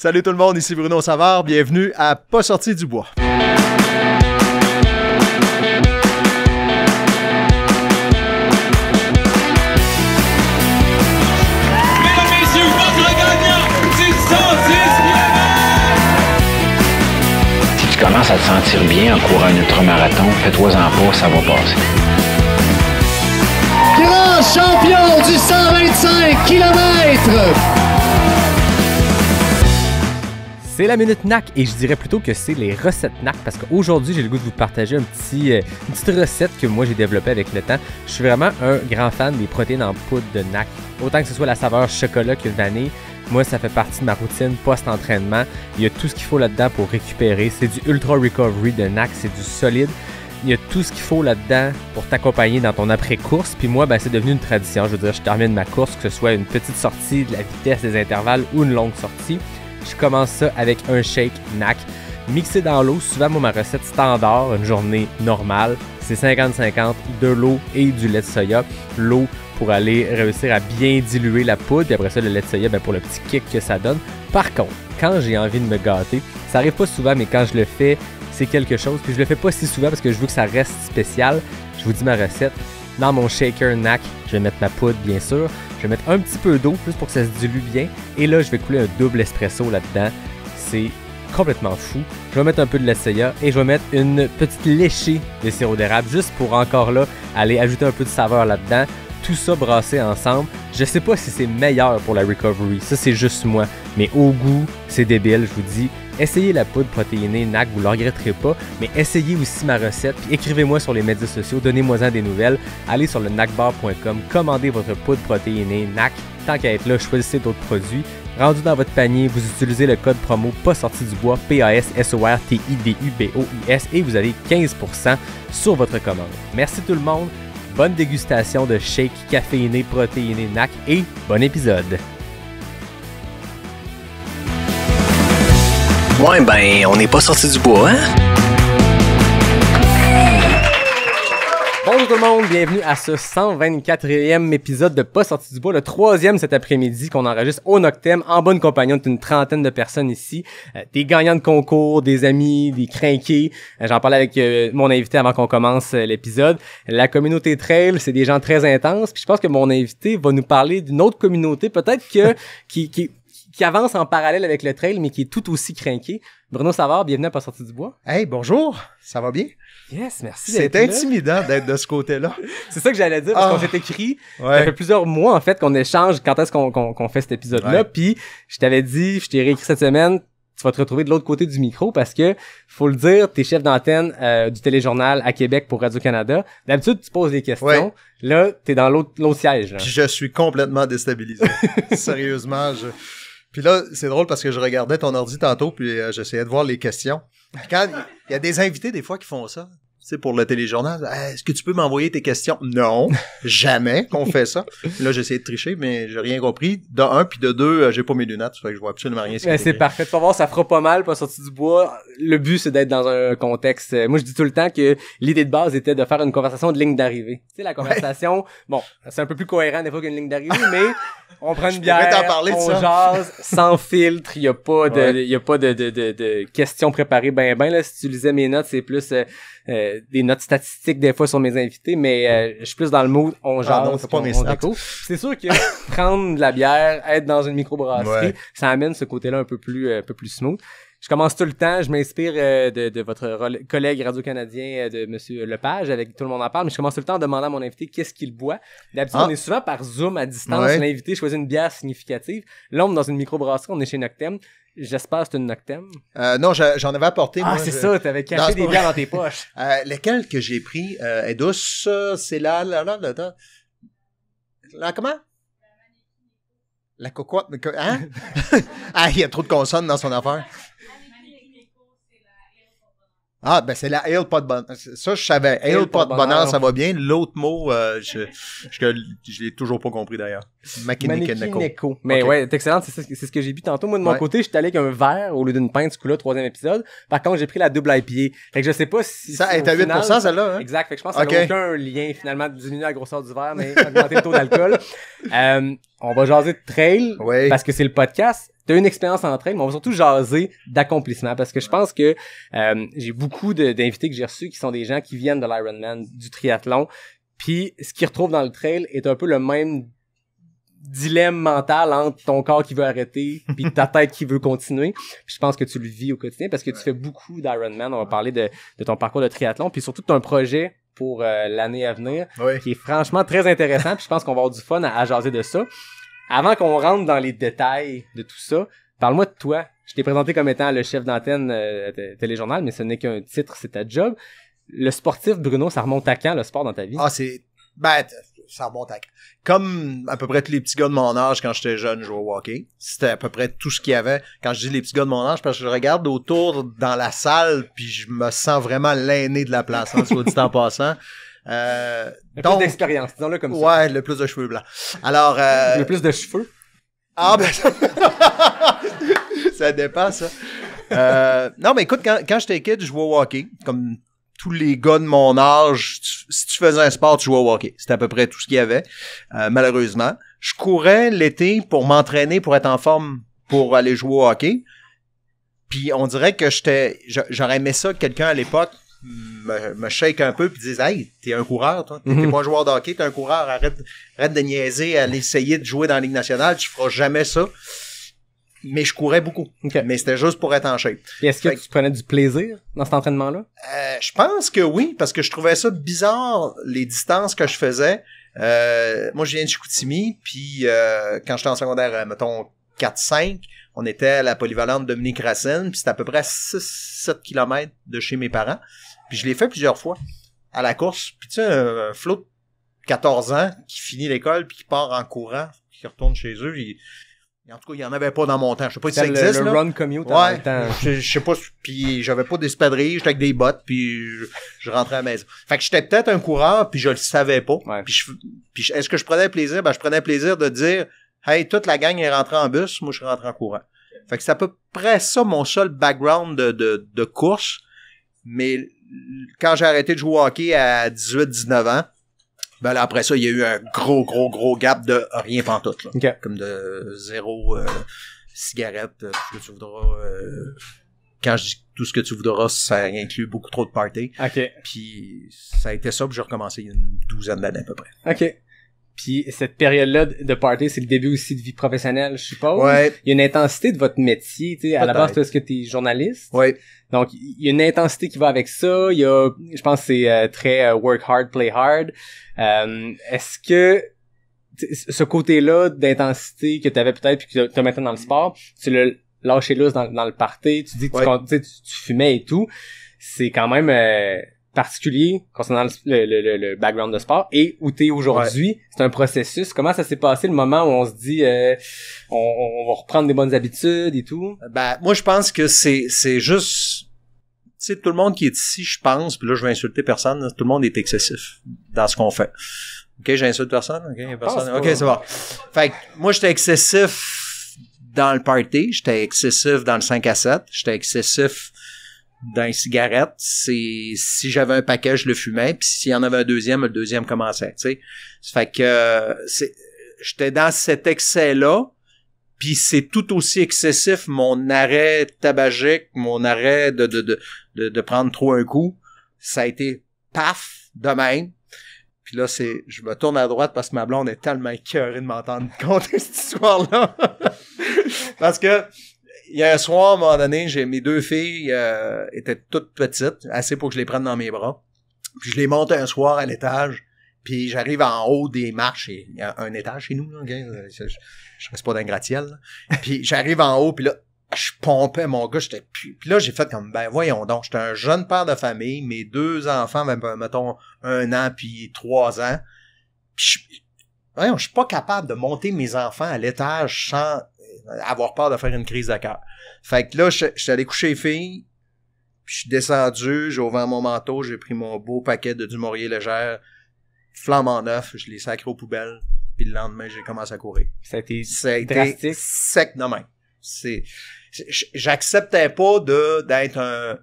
Salut tout le monde, ici Bruno Savard. Bienvenue à Pas sorti du bois. Si tu commences à te sentir bien en courant un ultramarathon, fais-toi en pas, ça va passer. Grand champion du 125 km! C'est la minute NAC et je dirais plutôt que c'est les recettes NAC parce qu'aujourd'hui j'ai le goût de vous partager un petit, euh, une petite recette que moi j'ai développée avec le temps. Je suis vraiment un grand fan des protéines en poudre de NAC, autant que ce soit la saveur chocolat que vanille. Moi, ça fait partie de ma routine post-entraînement. Il y a tout ce qu'il faut là-dedans pour récupérer. C'est du ultra recovery de NAC, c'est du solide. Il y a tout ce qu'il faut là-dedans pour t'accompagner dans ton après-course. Puis moi, ben, c'est devenu une tradition. Je veux dire, je termine ma course, que ce soit une petite sortie de la vitesse des intervalles ou une longue sortie. Je commence ça avec un shake NAC. Mixé dans l'eau, souvent ma recette standard, une journée normale, c'est 50-50 de l'eau et du lait de soya. L'eau pour aller réussir à bien diluer la poudre, et après ça le lait de soya ben, pour le petit kick que ça donne. Par contre, quand j'ai envie de me gâter, ça arrive pas souvent, mais quand je le fais, c'est quelque chose. Puis je le fais pas si souvent parce que je veux que ça reste spécial. Je vous dis ma recette. Dans mon shaker NAC, je vais mettre ma poudre bien sûr. Je vais mettre un petit peu d'eau, juste pour que ça se dilue bien. Et là, je vais couler un double espresso là-dedans. C'est complètement fou. Je vais mettre un peu de la et je vais mettre une petite léchée de sirop d'érable juste pour encore là aller ajouter un peu de saveur là-dedans tout ça brassé ensemble, je sais pas si c'est meilleur pour la recovery, ça c'est juste moi, mais au goût, c'est débile, je vous dis. Essayez la poudre protéinée NAC, vous ne le regretterez pas, mais essayez aussi ma recette, puis écrivez-moi sur les médias sociaux, donnez-moi-en des nouvelles, allez sur le nacbar.com, commandez votre poudre protéinée NAC, tant qu'à être là, choisissez d'autres produits, rendu dans votre panier, vous utilisez le code promo pas sorti du bois p a s s o r t i d u b o s et vous avez 15% sur votre commande. Merci tout le monde bonne dégustation de shake caféiné protéiné, NAC et bon épisode. Ouais, ben, on n'est pas sorti du bois, hein? Bonjour tout le monde, bienvenue à ce 124e épisode de Pas sorti du bois, le troisième cet après-midi qu'on enregistre au Noctem en bonne compagnie. d'une trentaine de personnes ici, euh, des gagnants de concours, des amis, des crinqués. Euh, j'en parlais avec euh, mon invité avant qu'on commence l'épisode. La communauté trail, c'est des gens très intenses. Puis je pense que mon invité va nous parler d'une autre communauté, peut-être que qui, qui avance en parallèle avec le trail, mais qui est tout aussi cranqué. Bruno Savard, bienvenue à Pas sorti du bois. Hey, bonjour, ça va bien? Yes, merci. C'est intimidant d'être de ce côté-là. c'est ça que j'allais dire, parce qu'on ah. s'est écrit. Ça fait plusieurs mois, en fait, qu'on échange quand est-ce qu'on fait cet épisode-là. Puis, je t'avais dit, je t'ai réécrit cette semaine, tu vas te retrouver de l'autre côté du micro parce que, faut le dire, t'es chef d'antenne euh, du téléjournal à Québec pour Radio-Canada. D'habitude, tu poses des questions. Là, Là, t'es dans l'autre siège. Je suis complètement déstabilisé. Sérieusement, Puis là, c'est drôle parce que je regardais ton ordi tantôt, puis euh, j'essayais de voir les questions il y a des invités, des fois, qui font ça sais, pour le téléjournal, ah, est-ce que tu peux m'envoyer tes questions? Non, jamais qu'on fait ça. Là, j'essaie de tricher, mais j'ai rien compris. De un, puis de deux, euh, j'ai pas mes lunettes, ça fait que je vois absolument rien. C'est parfait. Tu voir, ça fera pas mal, pas sortir du bois. Le but, c'est d'être dans un contexte. Euh, moi, je dis tout le temps que l'idée de base était de faire une conversation de ligne d'arrivée. Tu sais, la conversation, bon, c'est un peu plus cohérent des fois qu'une ligne d'arrivée, mais on prend une bière, bière, parler, on jase, sans filtre, il n'y a pas de, y a pas de, de, de, de questions préparées ben ben, là. Si tu lisais mes notes, c'est plus, euh, euh, des notes statistiques des fois sur mes invités, mais euh, je suis plus dans le mood on ah, c'est pas mes C'est sûr que prendre de la bière, être dans une microbrasserie, ça amène ce côté-là un peu plus euh, un peu plus smooth je commence tout le temps, je m'inspire euh, de, votre collègue radio-canadien euh, de M. Lepage, avec tout le monde en parle, mais je commence tout le temps en demandant à mon invité qu'est-ce qu'il boit. D'habitude, ah. on est souvent par Zoom à distance, ouais. l'invité choisit une bière significative. Là, on est dans une microbrasserie, on est chez Noctem. J'espère que c'est une Noctem. Euh, non, j'en avais apporté. Ah, c'est ça, t'avais caché des bières dans tes poches. lesquelles que j'ai pris est douce, c'est là, là, là, là, là. Là, comment? La cocotte, hein? ah, il y a trop de consonnes dans son affaire. Ah, ben c'est la ale pot bonheur. Ça, je savais. Ale, pot bonheur, ça va bien. L'autre mot, euh, je, je, l'ai toujours pas compris d'ailleurs. Makinekineko. Mais ouais, c'est excellent. C'est ce que j'ai bu tantôt. Moi, de mon côté, côté, suis allé avec un verre au lieu d'une pinte, ce coup-là, troisième épisode. Par contre, j'ai pris la double IPA. Fait que je sais pas si. Ça est à 8%, celle-là. Hein? Exact. Fait que je pense que ça a aucun lien, finalement, de diminuer la grosseur du verre, mais augmenter le taux d'alcool. Euh, on va jaser de trail. Parce que c'est le podcast as une expérience en train, mais on va surtout jaser d'accomplissement parce que je pense que euh, j'ai beaucoup d'invités que j'ai reçus qui sont des gens qui viennent de l'Ironman, du triathlon, puis ce qu'ils retrouvent dans le trail est un peu le même dilemme mental entre ton corps qui veut arrêter puis ta tête qui veut continuer. je pense que tu le vis au quotidien parce que tu fais beaucoup d'Ironman. On va parler de, ton parcours de triathlon puis surtout t'as un projet pour euh, l'année à venir qui est franchement très intéressant. puis je pense qu'on va avoir du fun à jaser de ça avant qu'on rentre dans les détails de tout ça, parle-moi de toi. Je t'ai présenté comme étant le chef d'antenne euh, Téléjournal, mais ce n'est qu'un titre, c'est ta job. Le sportif, Bruno, ça remonte à quand le sport dans ta vie? Ah, c'est. Ben, ça remonte à quand? Comme à peu près tous les petits gars de mon âge quand j'étais jeune, je jouais au hockey. C'était à peu près tout ce qu'il y avait. Quand je dis les petits gars de mon âge, parce que je regarde autour dans la salle, puis je me sens vraiment l'aîné de la place, hein, soit dit en passant. Euh, plus d'expérience, disons-le comme ça. Ouais, le plus de cheveux blancs. Alors, euh, le plus de cheveux. Ah ben ça, dépend ça. Euh, non mais écoute, quand, j'étais kid, je jouais au hockey, comme tous les gars de mon âge. si tu faisais un sport, tu jouais au hockey. C'était à peu près tout ce qu'il y avait, euh, malheureusement. Je courais l'été pour m'entraîner, pour être en forme, pour aller jouer au hockey. Puis on dirait que j'étais, j'aurais aimé ça que quelqu'un à l'époque me, shake un peu puis disent Hey, t'es un coureur, toi. T'es mhm. pas un joueur d'hockey, hockey, t'es un coureur. Arrête, arrête de niaiser, à essayer de jouer dans la Ligue nationale. Tu feras jamais ça. Mais je courais beaucoup. Mais c'était juste pour être en shape. Est-ce que, tu prenais du plaisir dans cet entraînement-là? Euh, je pense que oui, parce que je trouvais ça bizarre, les distances que je faisais. Euh, moi, je viens de Chicoutimi, puis euh, quand j'étais en secondaire, mettons 4-5, on était à la polyvalente Dominique Racine, puis c'était à peu près 6-7 km de chez mes parents. Puis je l'ai fait plusieurs fois à la course. Puis tu sais, un, euh, flot de 14 ans qui finit l'école puis qui part en courant, qui retourne chez eux, En tout cas, il n'y en avait pas dans mon temps. Je sais pas si ça le, existe. Le run commute ouais, Je, je, sais pas. Puis j'avais pas d'espadrilles, j'étais avec des bottes, puis je, rentrais à la maison. Fait que j'étais peut-être un coureur, puis je le savais pas. Puis, est-ce que je prenais plaisir? Ben, je prenais plaisir de dire Hey, toute la gang est rentrée en bus, moi je rentre en courant. Fait que c'est à peu près ça mon seul background de, de, de course. Mais quand j'ai arrêté de jouer au hockey à 18-19 ans, ben après ça, il y a eu un gros, gros, gros gap de rien pantoute. Là. Comme de zéro euh, cigarette, euh, tout ce que tu voudras. Euh, quand je dis tout ce que tu voudras, ça inclut beaucoup trop de parties. Puis ça a été ça, que j'ai recommencé il y a une douzaine d'années à peu près. OK. Puis cette période-là de party, c'est le début aussi de vie professionnelle, je suppose. Il y a une intensité de votre métier, tu sais, à la base, est-ce que tu es journaliste. Ouais. Donc, il y a une intensité qui va avec ça. Il y a, je pense, c'est euh, très euh, work hard, play hard. Euh, est-ce que ce côté-là d'intensité que tu avais peut-être puis que tu as maintenant dans le sport, tu l'as lâché l'os dans, dans, le party, tu dis que tu, tu, tu, fumais et tout, c'est quand même particulier concernant le, background de sport et où tu es aujourd'hui. C'est un processus. Comment ça s'est passé le moment où on se dit euh, on, va reprendre des bonnes habitudes et tout? Ben, moi, je pense que c'est, juste... Tu sais, tout le monde qui est ici, je pense, puis là, je vais insulter personne, tout le monde est excessif dans ce qu'on fait. OK, j'insulte personne? OK, personne. OK, c'est bon. Fait moi, j'étais excessif dans le party, j'étais excessif dans le 5 à 7, j'étais excessif dans cigarette, c'est si j'avais un paquet, je le fumais, puis s'il y en avait un deuxième, le deuxième commençait. Tu sais, fait que euh, j'étais dans cet excès-là, puis c'est tout aussi excessif mon arrêt tabagique, mon arrêt de de, de, de, prendre trop un coup. Ça a été paf de même. Puis là, c'est, je me tourne à droite parce que ma blonde est tellement écœurée de m'entendre compter cette histoire-là. parce que un soir, à un moment donné, j'ai mes deux filles euh, étaient toutes petites, assez pour que je les prenne dans mes bras. Puis je les monte un soir à l'étage, puis j'arrive en haut des marches, il y a un étage chez nous, là, je, je reste pas d'un gratte-ciel. Puis j'arrive en haut, puis là, je pompais mon gars, puis, là j'ai fait comme ben voyons donc, j'étais un jeune père de famille, mes deux enfants, ben, mettons un an puis trois ans. Puis je, je suis pas capable de monter mes enfants à l'étage sans avoir peur de faire une crise de cœur. Fait que là, je, suis allé coucher les filles, puis je suis descendu, j'ai ouvert mon manteau, j'ai pris mon beau paquet de Dumouriez légère, flamme en neuf, je l'ai sacré aux poubelles, puis le lendemain, j'ai commencé à courir. Ça a été, Ça a sec de main. j'acceptais pas d'être un,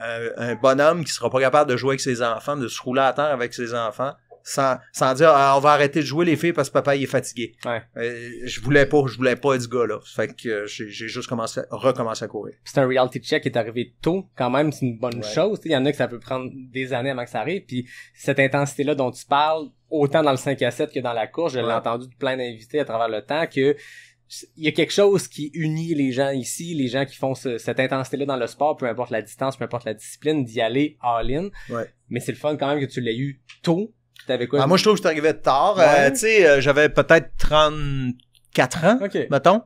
un, bonhomme qui sera pas capable de jouer avec ses enfants, de se rouler à terre avec ses enfants, sans, dire ah, on va arrêter de jouer les filles parce que papa il est fatigué. Euh, je voulais pas, je voulais pas être ce gars-là. Fait que euh, j'ai juste commencé, recommencé à courir. C'est un reality check qui est arrivé tôt quand même, c'est une bonne chose. Il y en a que ça peut prendre des années avant que ça arrive. Puis cette intensité-là dont tu parles, autant dans le 5 à 7 que dans la course, je l'ai entendu de plein d'invités à travers le temps que il y a quelque chose qui unit les gens ici, les gens qui font cette intensité-là dans le sport, peu importe la distance, peu importe la discipline, d'y aller all-in. Mais c'est le fun quand même que tu l'aies eu tôt, T'avais quoi? Bah, moi, je trouve que je arrivé tard. Euh, tu sais, euh, j'avais peut-être 34 ans, mettons.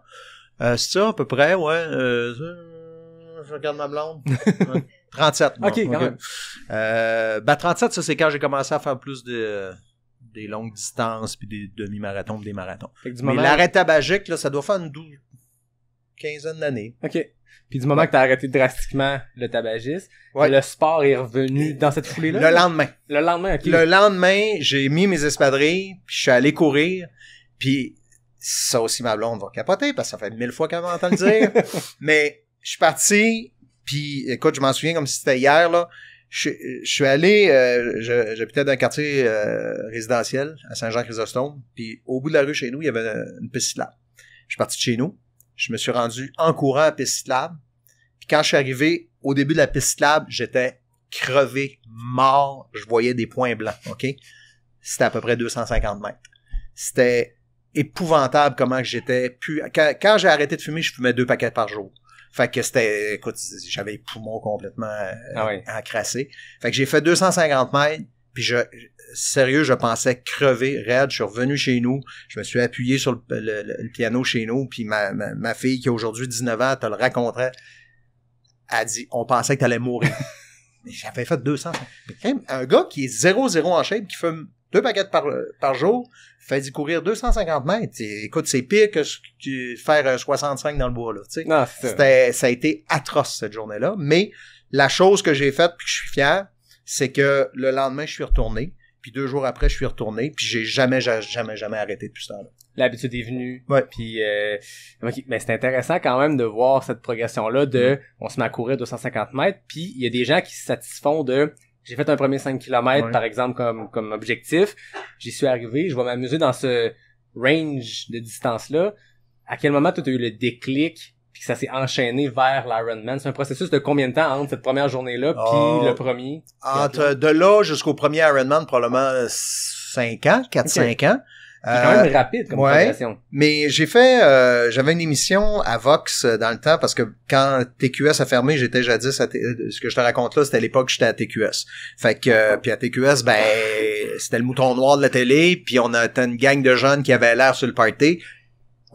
Euh, c'est ça, à peu près, ouais. je regarde ma blonde. 37. Bon, 37, ça, c'est quand j'ai commencé à faire plus de des longues distances, puis des demi-marathons, des marathons. Mais l'arrêt tabagique, là, ça doit faire une douze, quinzaine d'années. OK. Puis du moment que tu as arrêté drastiquement le tabagisme, le sport est revenu dans cette foulée-là. Le lendemain. Le lendemain, ok. Le lendemain, j'ai mis mes espadrilles, puis je suis allé courir, puis ça aussi ma blonde va capoter parce que ça fait mille fois qu'elle m'entend le dire. Mais je suis parti, puis écoute, je m'en souviens comme si c'était hier là. Je, suis allé, euh, j'habitais dans un quartier euh, résidentiel à Saint-Jean-Chrysostome, puis au bout de la rue chez nous, il y avait une, petite piste Je suis parti de chez nous, je me suis rendu en courant à piste Puis quand je suis arrivé au début de la piste cyclable, j'étais crevé, mort, je voyais des points blancs, OK? C'était à peu près 250 mètres. C'était épouvantable comment j'étais pu... Quand, j'ai arrêté de fumer, je fumais deux paquets par jour. Fait que c'était, écoute, j'avais les poumons complètement euh, ah encrassés. Fait que j'ai fait 250 mètres, puis je, sérieux, je pensais crever, raide. Je suis revenu chez nous. Je me suis appuyé sur le, piano chez nous. Puis ma, ma, fille, qui a aujourd'hui 19 ans, te le raconterait, a dit, on pensait que tu allais mourir. J'avais fait 200. un gars qui est 0-0 en shape, qui fume deux baguettes par, par jour, fait d'y courir 250 mètres. écoute, c'est pire que, que faire 65 dans le bois, là. Ah, ça a été atroce cette journée-là. Mais la chose que j'ai faite puis que je suis fier, c'est que le lendemain, je suis retourné. Puis deux jours après, je suis retourné. Puis j'ai jamais, jamais, jamais arrêté depuis ce temps-là. L'habitude est venue. Ouais. Puis, euh, mais c'est intéressant quand même de voir cette progression-là de, mm-hmm. on se met à courir 250 mètres. Puis il y a des gens qui se satisfont de, j'ai fait un premier 5 km, par exemple, comme, comme objectif. J'y suis arrivé. Je vais m'amuser dans ce range de distance-là. À quel moment tu as eu le déclic puis ça s'est enchaîné vers l'Ironman. C'est un processus de combien de temps entre cette première journée-là ah. puis le premier? Entre de là jusqu'au premier Ironman, probablement 5 euh, ans, 4-5 ans. C'est quand même euh, rapide comme ouais, Mais j'ai fait, euh, j'avais une émission à Vox dans le temps parce que quand TQS a fermé, j'étais jadis à t ce que je te raconte là, c'était à l'époque j'étais à TQS. Fait que puis à TQS, ben c'était le mouton noir de la télé, puis on a une gang de jeunes qui avaient l'air sur le party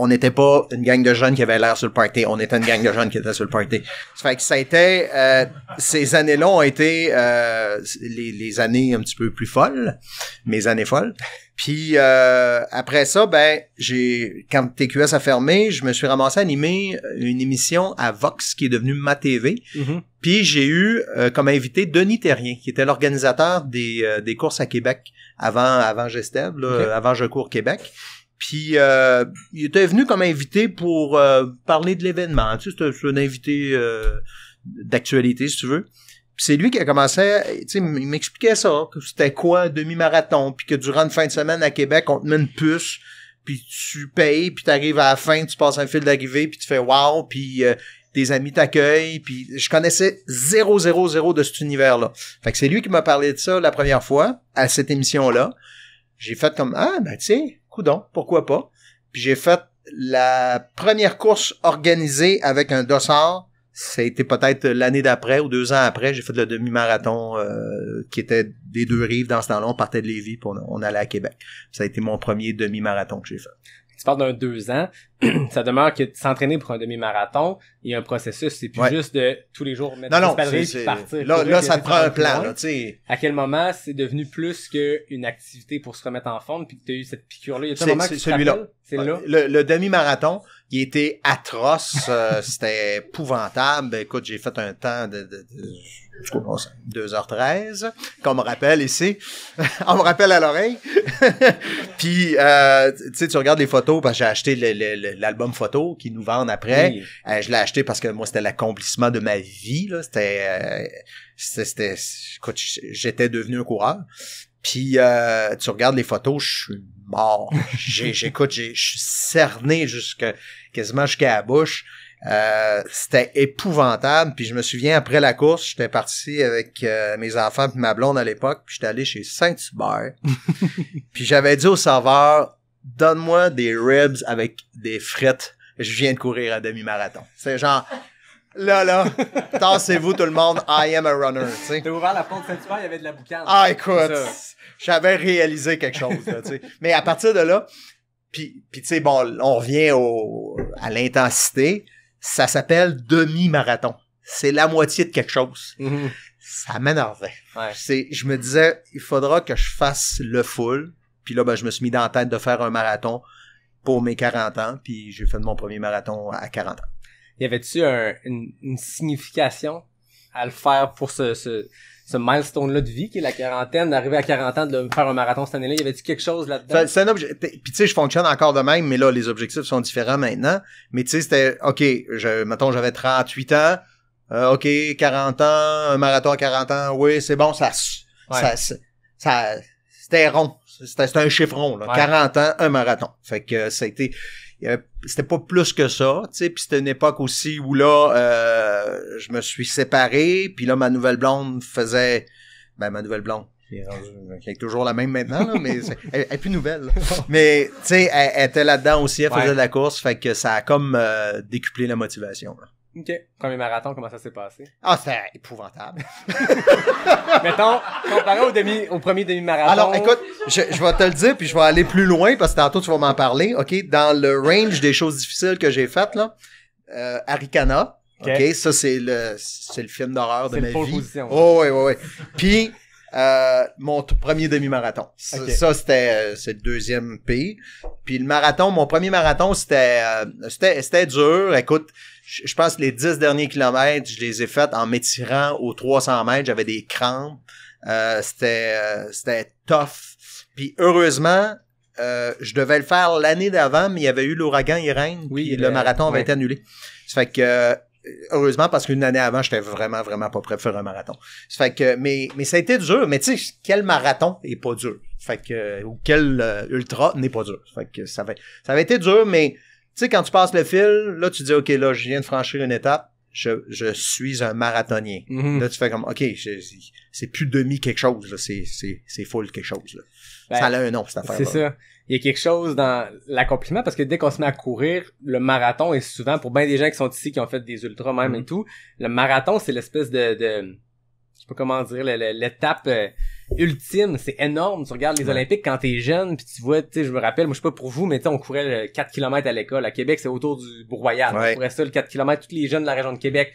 on n'était pas une gang de jeunes qui avait l'air sur le party, on était une gang de jeunes qui était sur le party. Ça fait que ça a été, euh, ces années-là ont été euh, les, années un petit peu plus folles, mes années folles. Puis euh, après ça, ben j'ai quand TQS a fermé, je me suis ramassé à animer une émission à Vox qui est devenue ma TV. Mm-hmm. Puis j'ai eu comme invité Denis Terrien, qui était l'organisateur des, courses à Québec avant avant Gestève, avant Je cours Québec. Puis euh, il était venu comme invité pour euh, parler de l'événement. Tu sais, c'est un, invité euh, d'actualité, si tu veux. Puis c'est lui qui a commencé, tu sais, il m'expliquait ça, c'était quoi demi-marathon, puis que durant une fin de semaine à Québec, on te met une puce, puis tu payes, puis tu arrives à la fin, tu passes un fil d'arrivée, puis tu fais wow, puis tes amis t'accueillent, puis je connaissais zéro, zéro, zéro de cet univers-là. Fait que c'est lui qui m'a parlé de ça la première fois, à cette émission-là. J'ai fait comme, ah, ben tu sais, donc, pourquoi pas. Puis j'ai fait la première course organisée avec un dossard. été peut-être l'année d'après ou deux ans après. J'ai fait le demi-marathon euh, qui était des deux rives dans ce temps-là. On partait de Lévis pour on allait à Québec. Ça a été mon premier demi-marathon que j'ai fait tu parles d'un deux ans, ça demeure que de s'entraîner pour un demi-marathon, il y a un processus, c'est plus juste de tous les jours mettre non, des non, partir. Là, ça te prend un plan, sais, À quel moment c'est devenu plus qu'une activité pour se remettre en forme, puis que t'as eu cette piqûre-là? Il celui-là. C'est là. Le, demi-marathon, il était atroce, euh, c'était épouvantable. Ben, écoute, j'ai fait un temps de 2h13, qu'on me rappelle ici. On me rappelle à l'oreille. Puis, euh, tu sais, tu regardes les photos, parce que j'ai acheté l'album photo qu'ils nous vendent après. Euh, je l'ai acheté parce que moi, c'était l'accomplissement de ma vie. Euh, c'était, c'était, j'étais devenu un coureur. Puis, euh, tu regardes les photos, je suis mort. j'écoute, je suis cerné jusque, quasiment jusqu'à la bouche euh, c'était épouvantable. Puis je me souviens, après la course, j'étais parti avec euh, mes enfants puis ma blonde à l'époque, puis j'étais allé chez Saint-Hubert. puis j'avais dit au serveur, donne-moi des ribs avec des frites. Je viens de courir à demi-marathon. C'est genre... Là, là, tassez-vous tout le monde, I am a runner, tu sais. ouvert la porte Saint-Hubert, il y avait de la boucane. Ah, écoute, j'avais réalisé quelque chose, Mais à partir de là, puis, puis tu sais, bon, on revient au, à l'intensité ça s'appelle demi-marathon. C'est la moitié de quelque chose. Mhm. Ça m'énervait. Je me disais, il faudra que je fasse le full. Puis là, ben, je me suis mis dans la tête de faire un marathon pour mes 40 ans. Puis j'ai fait mon premier marathon à 40 ans. Y avait-tu une, une, signification à le faire pour ce, ce ce milestone-là de vie, qui est la quarantaine, d'arriver à 40 ans, de faire un marathon cette année-là? il Y avait-tu quelque chose là-dedans? C'est un Puis tu sais, je fonctionne encore de même, mais là, les objectifs sont différents maintenant. Mais tu sais, c'était, OK, je, mettons, j'avais 38 ans. Euh, OK, 40 ans, un marathon à 40 ans. Oui, c'est bon, ça, ça, c'était rond. C'était un chiffre rond, là. 40 ans, un marathon. Fait que ça a été c'était pas plus que ça, tu sais, puis c'était une époque aussi où là, euh, je me suis séparé, puis là, ma nouvelle blonde faisait, ben, ma nouvelle blonde, qui est toujours la même maintenant, là, mais est, elle, est plus nouvelle. mais, tu sais, elle, était là-dedans aussi, elle faisait de la course, fait que ça a comme euh, décuplé la motivation. Là. OK. Premier marathon, comment ça s'est passé? Ah, c'était épouvantable. Mettons, comparé au, au premier demi-marathon. Alors, écoute, je, vais te le dire, puis je vais aller plus loin, parce que tantôt, tu vas m'en parler. OK, dans le range des choses difficiles que j'ai faites, là, euh, Arikana, OK, ça, c'est le, le film d'horreur de ma vie. oh, oui, oui, oui. puis, euh, mon premier demi-marathon. Ça, c'était euh, le deuxième pays. Puis le marathon, mon premier marathon, c'était euh, c'était dur. Écoute, je pense que les dix derniers kilomètres, je les ai faites en m'étirant aux 300 mètres. J'avais des crampes. Euh, c'était, euh, c'était tough. Puis heureusement, euh, je devais le faire l'année d'avant, mais il y avait eu l'ouragan Irène. Oui, le marathon avait été annulé. Ça fait que heureusement parce qu'une année avant, j'étais vraiment vraiment pas prêt à faire un marathon. Ça fait que mais mais ça a été dur, mais tu sais quel marathon est pas dur. fait que ou quel ultra n'est pas dur. fait que ça avait ça avait été dur mais tu sais, quand tu passes le fil, là, tu dis, OK, là, je viens de franchir une étape. Je, je suis un marathonien. Mhm. Là, tu fais comme, OK, c'est plus demi quelque chose, c'est full quelque chose. Ben, ça a un nom, cette affaire C'est ça. Il y a quelque chose dans l'accomplissement parce que dès qu'on se met à courir, le marathon est souvent, pour bien des gens qui sont ici, qui ont fait des ultras même mhm. et tout, le marathon, c'est l'espèce de, de, je sais pas comment dire, l'étape euh, ultime, c'est énorme. Tu regardes les Olympiques quand t'es jeune, puis tu vois, tu sais, je me rappelle, moi je sais pas pour vous, mais on courait le 4 km à l'école. À Québec, c'est autour du Bourg-Royal. Ouais. On courait ça le 4 km, tous les jeunes de la région de Québec.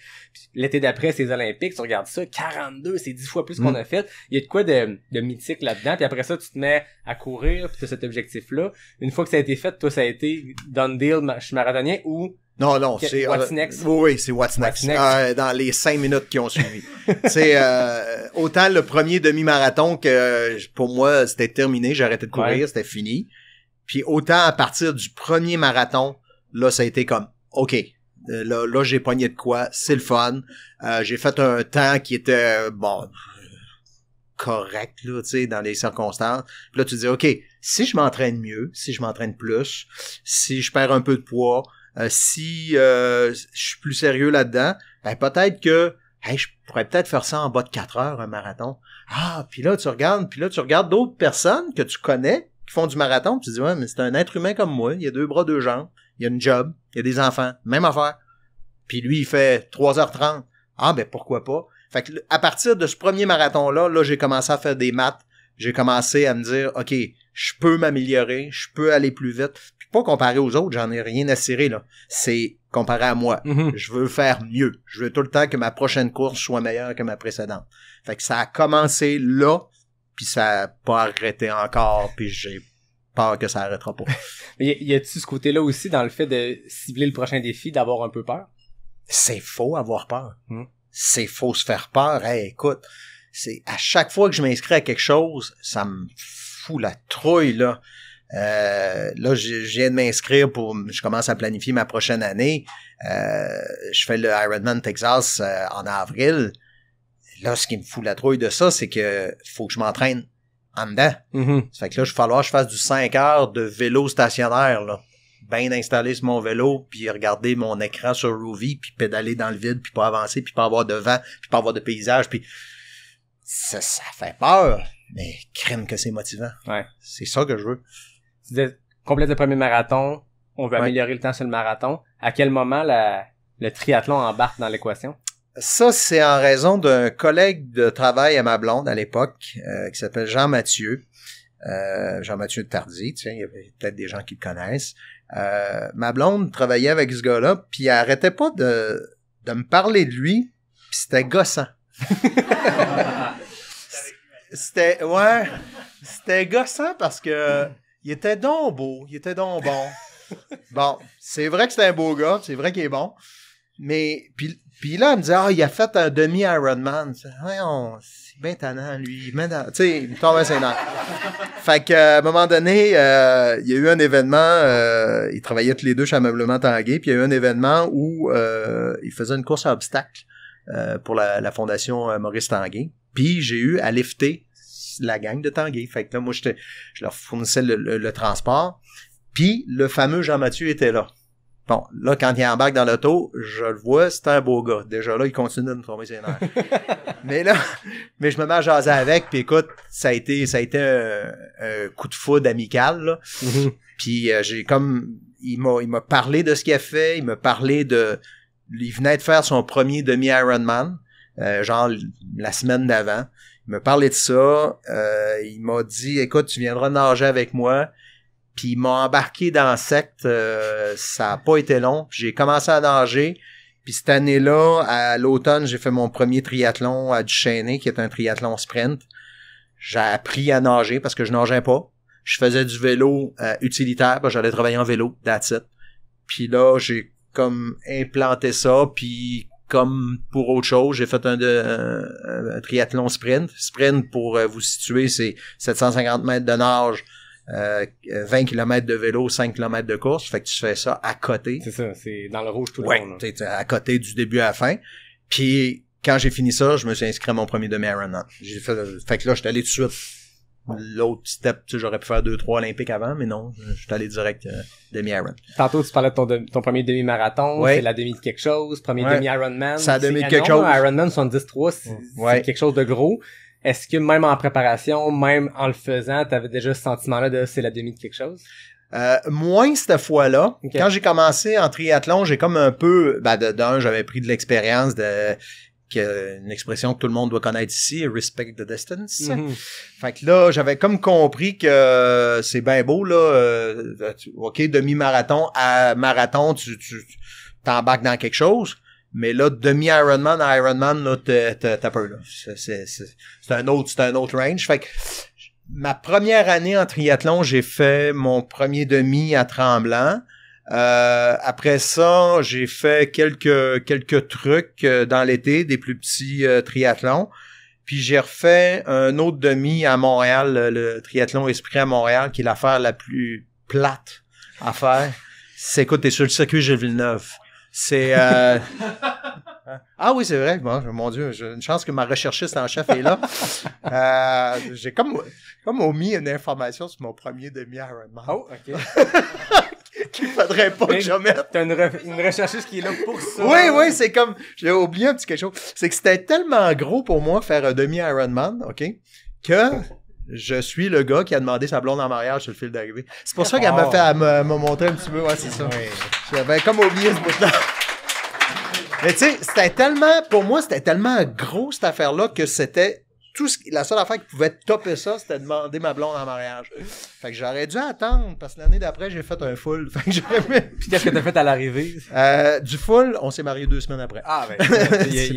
l'été d'après, c'est les Olympiques, tu regardes ça, 42, c'est 10 fois plus qu'on mm. a fait. Il y a de quoi de, de mythique là-dedans. Puis après ça, tu te mets à courir, puis t'as cet objectif-là. Une fois que ça a été fait, toi, ça a été done deal, je suis marathonien, ou non, non, c'est. What's euh, next? oui, oui c'est What's, Next. Euh, dans les cinq minutes qui ont suivi. c'est euh, autant le premier demi-marathon que pour moi, c'était terminé, j'arrêtais de courir, c'était fini. Puis autant à partir du premier marathon, là, ça a été comme OK. Là, là j'ai pogné de quoi, c'est le fun. j'ai fait un temps qui était bon correct là, tu sais, dans les circonstances. Puis là, tu dis OK, si je m'entraîne mieux, si je m'entraîne plus, si je perds un peu de poids, euh, si euh, je suis plus sérieux là-dedans, ben peut-être que je pourrais peut-être faire ça en bas de 4 heures, un marathon. Ah, puis là, tu regardes, puis là, tu regardes d'autres personnes que tu connais qui font du marathon, tu dis, ouais, mais c'est un être humain comme moi, il y a deux bras, deux jambes, il y a une job, il y a des enfants, même affaire. Puis lui, il fait 3h30. Ah, ben pourquoi pas? Fait à partir de ce premier marathon là, là j'ai commencé à faire des maths j'ai commencé à me dire, OK, je peux m'améliorer, je peux aller plus vite. Puis pas comparé aux autres, j'en ai rien à cirer, là. C'est comparé à moi. Mhm. Je veux faire mieux. Je veux tout le temps que ma prochaine course soit meilleure que ma précédente. Fait que ça a commencé là, puis ça a pas arrêté encore, puis j'ai peur que ça arrêtera pas. y a-tu ce côté-là aussi dans le fait de cibler le prochain défi, d'avoir un peu peur? C'est faux avoir peur. Mhm. C'est faux se faire peur. Hey, écoute, c'est à chaque fois que je m'inscris à quelque chose, ça me fout la trouille là. Euh, là, je, viens de m'inscrire pour, je commence à planifier ma prochaine année. Euh, je fais le Ironman Texas euh, en avril. Là, ce qui me fout la trouille de ça, c'est que faut que je m'entraîne en dedans. Mm-hmm. Ça fait que là, je vais falloir que je fasse du 5 heures de vélo stationnaire, là. Bien installé sur mon vélo, puis regarder mon écran sur Ruby, puis pédaler dans le vide, puis pas avancer, puis pas avoir de vent, puis pas avoir de paysage, puis ça, ça fait peur, mais crème que c'est motivant. Ouais. C'est ça que je veux. Tu complète le premier marathon, on veut améliorer le temps sur le marathon. À quel moment le triathlon embarque dans l'équation? Ça, c'est en raison d'un collègue de travail à ma blonde à l'époque, euh, qui s'appelle Jean Mathieu. Jean-Mathieu euh, Tardy, tu sais, il y avait peut-être des gens qui le connaissent. Euh, ma blonde travaillait avec ce gars-là, puis il arrêtait pas de, de me parler de lui, puis c'était gossant. C'était. Ouais. C'était gossant parce que. Il était donc beau. Il était donc bon. bon. C'est vrai que c'est un beau gars. C'est vrai qu'il est bon. Mais. Puis, là, elle me dit Ah, il a fait un demi-Ironman. c'est bien tannant, lui. Tu sais, il me tombe un Fait qu'à un moment donné, euh, il y a eu un événement. Euh, il ils travaillaient tous les deux chez Ameublement Tanguay. Puis il y a eu un événement où euh, il faisait une course à obstacles pour la, la fondation Maurice Tanguay. Puis j'ai eu à lifter la gang de Tanguy. Fait que là, moi, je leur fournissais le, transport. Puis le fameux Jean-Mathieu était là. Bon, là, quand il embarque dans l'auto, je le vois, c'est un beau gars. Déjà là, il continue de me tomber ses nerfs. mais là, mais je me mets à jaser avec, puis écoute, ça a été, ça a été un, coup de foudre amical. Mhm. Puis euh, j'ai comme, il m'a, il m'a parlé de ce qu'il a fait, il m'a parlé de, il venait de faire son premier demi Ironman. Euh, genre la semaine d'avant. Il me parlé de ça. Euh, il m'a dit écoute, tu viendras nager avec moi. Puis il m'a embarqué dans secte. Euh, ça n'a pas été long. J'ai commencé à nager. Puis cette année-là, à l'automne, j'ai fait mon premier triathlon à Duchesne, qui est un triathlon sprint. J'ai appris à nager parce que je nageais pas. Je faisais du vélo utilitaire, j'allais travailler en vélo, that's it. Puis là, j'ai comme implanté ça, puis comme pour autre chose, j'ai fait un, triathlon sprint. Sprint, pour euh, vous situer, c'est 750 mètres de nage, 20 euh, km de vélo, 5 km de course. Fait que tu fais ça à côté. C'est ça, c'est dans le rouge tout le temps. à côté du début à la fin. Puis quand j'ai fini ça, je me suis inscrit à mon premier demi-Ironman. Fait, fait que là, suis allé tout de suite l'autre step, j'aurais pu faire deux, trois olympiques avant, mais non, je, suis allé direct euh, demi-Iron. Tantôt, tu parlais de ton, premier demi-marathon, c'est la demi de quelque chose, premier demi-Ironman. C'est la demi de quelque ah chose. Ironman 73, c'est quelque chose de gros. Est-ce que même en préparation, même en le faisant, avais déjà ce sentiment-là de c'est la demi de quelque chose? Euh, moins cette fois-là. Quand j'ai commencé en triathlon, j'ai comme un peu, ben, d'un, j'avais pris de l'expérience de, une expression que tout le monde doit connaître ici, respect the distance. Mhm. Fait que là, j'avais comme compris que euh, c'est bien beau là, euh, ok, demi-marathon à marathon, tu t'embarques dans quelque chose. Mais là, demi-Ironman à Ironman, là, t'as C'est un autre, c'est un autre range. Fait que, ma première année en triathlon, j'ai fait mon premier demi à Tremblant. Euh, après ça, j'ai fait quelques quelques trucs euh, dans l'été, des plus petits euh, triathlons. Puis j'ai refait un autre demi à Montréal, le, triathlon Esprit à Montréal, qui est l'affaire la plus plate à faire. C'est écoute, t'es sur le circuit Gilles Villeneuve. C'est Ah oui, c'est vrai. mon Dieu, j'ai une chance que ma recherchiste en chef est là. j'ai comme, comme omis une information sur mon premier demi-Ironman. à Oh, OK. faudrait pas que je mette. T'as une, qui est là pour ça. Oui, oui, c'est comme, j'ai oublié un petit quelque chose. C'est que c'était tellement gros pour moi faire un demi-Ironman, OK, que je suis le gars qui a demandé sa blonde en mariage sur le fil d'arrivée. C'est pour ça qu'elle m'a oh. fait, me, montrer un petit peu, ouais, c'est ça. J'avais comme oublié ce bout-là. Mais tu sais, c'était tellement, pour moi, c'était tellement gros cette affaire-là que c'était la seule affaire qui pouvait topper ça, c'était demander ma blonde en mariage. Fait que j'aurais dû attendre parce que l'année d'après, j'ai fait un full. Fait que j'aurais Puis qu'est-ce que t'as fait à l'arrivée? Euh, du full, on s'est marié deux semaines après. Ah, ben.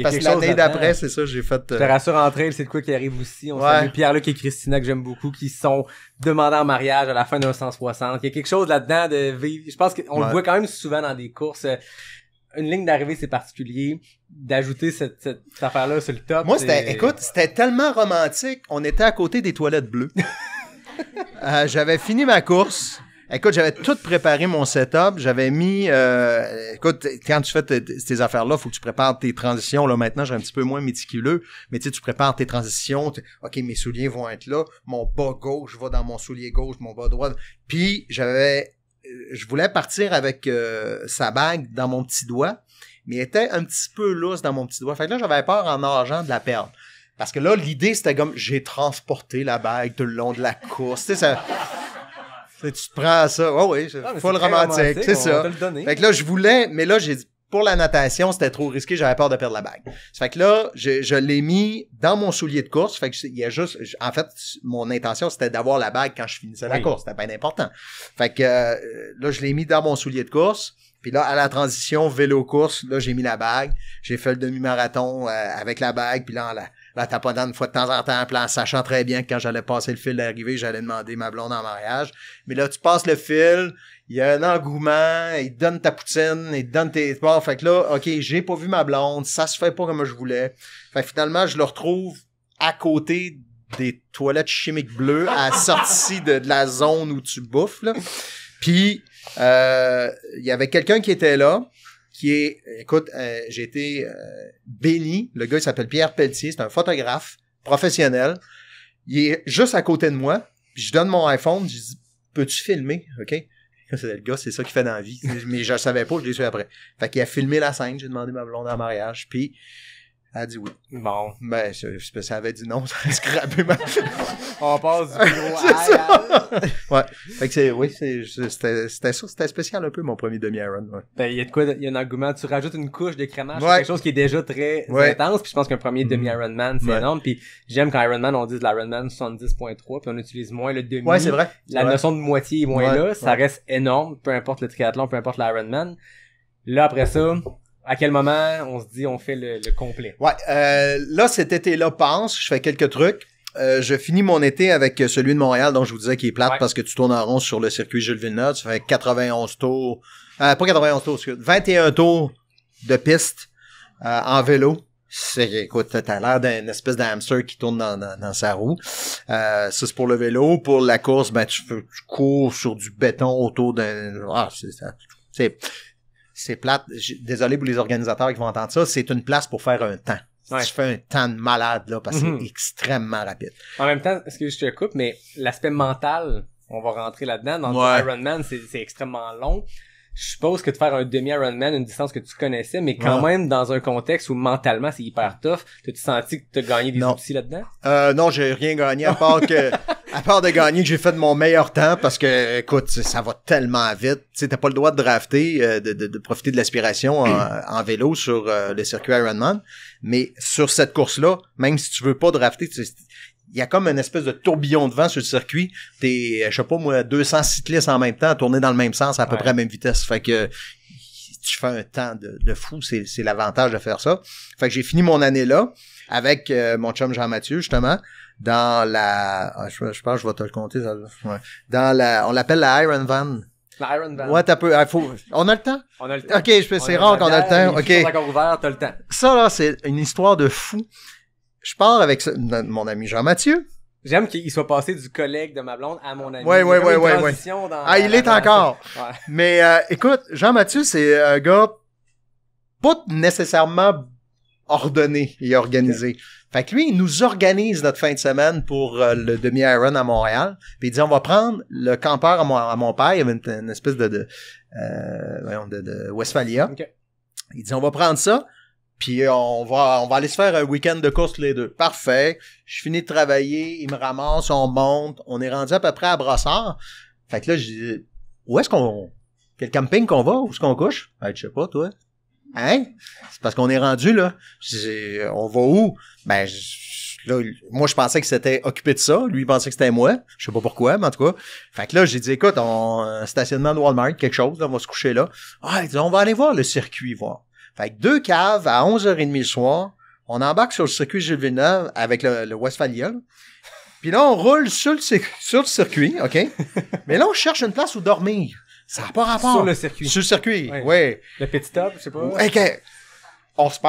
parce que l'année d'après, c'est ça, j'ai fait. Euh, Je te rassure en trail, c'est de quoi qui arrive aussi. On s'est vu Pierre-Luc et Christina que j'aime beaucoup qui sont demandés en mariage à la fin de 1960. Il y a quelque chose là-dedans de vivre. Je pense qu'on le voit quand même souvent dans des courses. Euh, une ligne d'arrivée, c'est particulier. D'ajouter cette, affaire-là sur le top. Moi, c'était, écoute, c'était tellement romantique. On était à côté des toilettes bleues. Euh, j'avais fini ma course. Écoute, j'avais tout préparé mon setup. J'avais mis. Euh, écoute, quand tu fais tes affaires-là, faut que tu prépares tes transitions. Là, maintenant, j'ai un petit peu moins méticuleux, mais tu sais, tu prépares tes transitions. OK, mes souliers vont être là. Mon bas gauche va dans mon soulier gauche, mon bas droit. Puis, j'avais euh, je voulais partir avec euh, sa bague dans mon petit doigt, mais elle était un petit peu lousse dans mon petit doigt. Fait que là, j'avais peur en argent de la perdre. Parce que là, l'idée, c'était comme j'ai transporté la bague tout le long de la course. tu sais, ça. Tu te prends à ça. Oui, oui, ah, c'est le romantique, c'est ça. Fait que là, je voulais, mais là, j'ai dit, pour la natation, c'était trop risqué, j'avais peur de perdre la bague. Ça fait que là, je, je l'ai mis dans mon soulier de course. fait que il y a juste, en fait, mon intention c'était d'avoir la bague quand je finissais la course. C'était pas important. fait que euh, là, je l'ai mis dans mon soulier de course. Puis là, à la transition vélo course, là j'ai mis la bague. J'ai fait le demi-marathon euh, avec la bague. Puis là, en la, la pas une fois de temps en temps, en sachant très bien que quand j'allais passer le fil d'arrivée, j'allais demander ma blonde en mariage. Mais là, tu passes le fil, il y a un engouement, il donne ta poutine, il te donne tes... fait que là, OK, j'ai pas vu ma blonde, ça se fait pas comme je voulais. Fait que finalement, je le retrouve à côté des toilettes chimiques bleues à sortie de, la zone où tu bouffes, là. Puis, euh, il y avait quelqu'un qui était là, qui est, écoute, euh, j'ai été euh, béni. Le gars, il s'appelle Pierre Pelletier, c'est un photographe professionnel. Il est juste à côté de moi. Puis je donne mon iPhone, je dis, peux-tu filmer? OK? C'est le gars, c'est ça qu'il fait dans la vie. Mais je ne savais pas, je l'ai su après. Fait qu'il a filmé la scène, j'ai demandé ma blonde en mariage. Puis elle a dit oui. Bon. Ben, ça avait dit non, ça reste ma... On passe du bureau à Ouais. Fait que c'est, oui, c'était, c'était ça, c'était spécial un peu mon premier demi-iron, ouais. Ben, il y a de quoi, il y a un argument, tu rajoutes une couche de crémage, ouais. quelque chose qui est déjà très intense, puis je pense qu'un premier mm-hmm. demi-ironman, c'est énorme, puis j'aime quand Ironman, on dit de l'Ironman 70.3, puis on utilise moins le demi. Ouais, c'est vrai. La notion de moitié est moins là, ça reste énorme, peu importe le triathlon, peu importe l'Ironman. Là, après ça, à quel moment on se dit on fait le, complet? Ouais, euh, là, cet été-là pense, je fais quelques trucs. Euh, je finis mon été avec celui de Montréal dont je vous disais qu'il est plate parce que tu tournes en rond sur le circuit Jules Villeneuve. Tu fais 91 tours, euh, pas 91 tours, 21 tours de piste euh, en vélo. C'est, écoute, t'as l'air d'une espèce d'hamster qui tourne dans, sa roue. Euh, c'est pour le vélo. Pour la course, ben, tu, tu cours sur du béton autour d'un... Ah, c'est ça. C'est c'est plate. Désolé pour les organisateurs qui vont entendre ça, c'est une place pour faire un temps. Ouais. Tu fais un temps de malade, là, parce que c'est mhm. extrêmement rapide. En même temps, excuse que je te coupe, mais l'aspect mental, on va rentrer là-dedans. Dans ouais. Ironman, c'est extrêmement long. Je suppose que de faire un demi-Ironman, une distance que tu connaissais, mais quand même dans un contexte où mentalement c'est hyper tough, t'as-tu senti que tu as gagné des outils là-dedans? Euh, non, j'ai rien gagné à part que À part de gagner, j'ai fait de mon meilleur temps parce que, écoute, ça va tellement vite. Tu t'as pas le droit de drafter, euh, de, profiter de l'aspiration en, vélo sur euh, le circuit Ironman. Mais sur cette course-là, même si tu veux pas drafter, il y a comme une espèce de tourbillon de vent sur le circuit. T'es, euh, je sais pas moi, 200 cyclistes en même temps, tournés dans le même sens, à peu près la même vitesse. Fait que tu fais un temps de, fou, c'est, l'avantage de faire ça. Fait que j'ai fini mon année là avec mon chum Jean-Mathieu, justement dans la, ah, je, pense je vais te le compter, dans la, on l'appelle la Iron Van. La Iron Van. Ouais, t'as peu, ah, faut, on a le temps? On a le temps. Ok, c'est rare qu'on a le temps, ok. Encore ouvert, t'as le temps. Ça, là, c'est une histoire de fou. Je parle avec mon ami Jean-Mathieu. J'aime qu'il soit passé du collègue de ma blonde à mon ami. Oui, oui, oui, oui. Ouais. Ah, il est encore. Mais euh, écoute, Jean-Mathieu, c'est un gars pas nécessairement ordonné et organisé. Fait que lui, il nous organise notre fin de semaine pour euh, le demi-Iron à Montréal. Puis il dit, on va prendre le campeur à mon, à mon père. Il avait une, espèce de, de, euh, de, de Westphalia. Okay. Il dit, on va prendre ça. Puis on va, on va aller se faire un week-end de course les deux. Parfait. Je finis de travailler. Il me ramasse. On monte. On est rendu à peu près à Brossard. Fait que là, je dis, où est-ce qu'on, quel camping qu'on va? Où est-ce qu'on couche? Ben, je sais pas, toi. Hein? C'est parce qu'on est rendu là. On va où? Ben, là, moi, je pensais que c'était occupé de ça. Lui, il pensait que c'était moi. Je sais pas pourquoi, mais en tout cas. Fait que là, j'ai dit, écoute, on, euh, stationnement de Walmart, quelque chose, on va se coucher là. Ah, on va aller voir le circuit, voir. Fait que deux caves à 11h30 le soir. On embarque sur le circuit Gilles Villeneuve avec le, le Là. Puis là, on roule sur le, sur le circuit, OK? mais là, on cherche une place où dormir. Ça n'a pas rapport. Sur le circuit. Sur le circuit, Ouais. Le petit top, je sais pas. OK. »« On se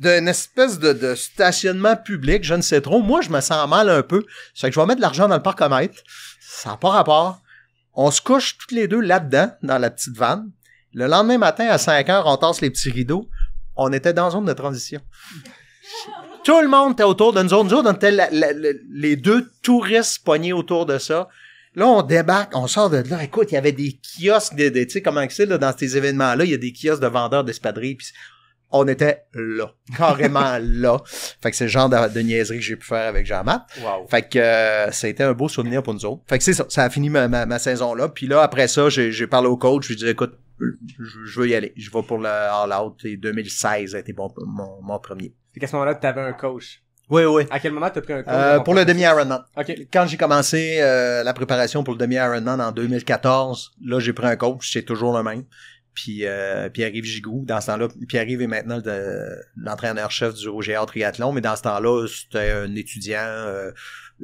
D'une espèce de, stationnement public, je ne sais trop. Moi, je me sens mal un peu. C'est que je vais mettre de l'argent dans le parc à Ça n'a pas rapport. On se couche tous les deux là-dedans, dans la petite vanne. Le lendemain matin, à 5 heures, on tasse les petits rideaux. On était dans une zone de transition. Tout le monde était autour d'une zone autres. Nous les deux touristes pognés autour de ça. Là, on débarque, on sort de là. Écoute, il y avait des kiosques, de, tu sais comment c'est là, dans ces événements-là, il y a des kiosques de vendeurs d'espadrilles. Puis on était là, carrément là. Fait que c'est le genre de, niaiserie que j'ai pu faire avec Jean-Marc. Wow. Fait que euh, a été un beau souvenir pour nous autres. Fait que c'est ça, ça a fini ma, saison là. Puis là, après ça, j'ai parlé au coach, je lui ai dit, écoute, je, veux y aller. Je vais pour le All Out. Et 2016 a été mon, mon premier. Fait qu'à ce moment-là, tu avais un coach. Oui, oui. À quel moment t'as pris un coach? Euh, pour le demi-Ironman. OK. Quand j'ai commencé euh, la préparation pour le demi-Ironman en 2014, là, j'ai pris un coach, c'est toujours le même. Puis euh, Pierre-Yves Gigou, dans ce temps-là, Pierre-Yves est maintenant l'entraîneur-chef du OGA Triathlon, mais dans ce temps-là, c'était un étudiant,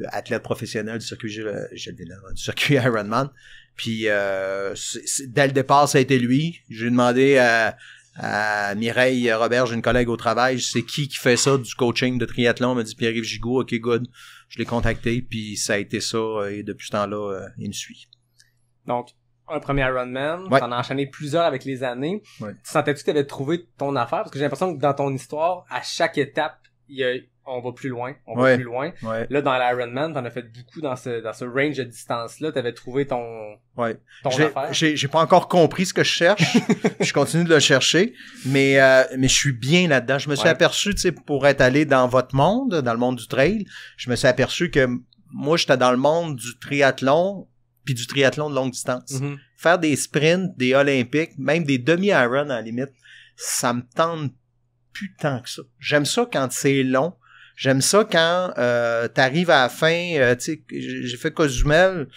athlète professionnel du circuit, du circuit Ironman. Puis dès le départ, ça a été lui. J'ai demandé à, euh, Mireille Robert j'ai une collègue au travail, c'est qui qui fait ça du coaching de triathlon, me dit Pierre-Yves Gigaud, ok good, je l'ai contacté, puis ça a été ça, euh, et depuis ce temps-là, euh, il me suit. Donc, un premier Ironman, tu t'en as enchaîné plusieurs avec les années, tu sentais-tu que t'avais trouvé ton affaire, parce que j'ai l'impression que dans ton histoire, à chaque étape, il y a on va plus loin, on va plus loin. Là, dans l'Ironman, t'en as fait beaucoup dans ce, dans ce range de distance-là. T'avais trouvé ton, ouais. ton affaire. J'ai pas encore compris ce que je cherche. je continue de le chercher, mais, euh, mais je suis bien là-dedans. Je me suis aperçu, tu sais, pour être allé dans votre monde, dans le monde du trail, je me suis aperçu que moi, j'étais dans le monde du triathlon puis du triathlon de longue distance. Mm-hmm. Faire des sprints, des olympiques, même des demi-iron à limite, ça me tente plus tant que ça. J'aime ça quand c'est long, J'aime ça quand euh, tu à la fin, euh, tu sais, j'ai fait Cozumel,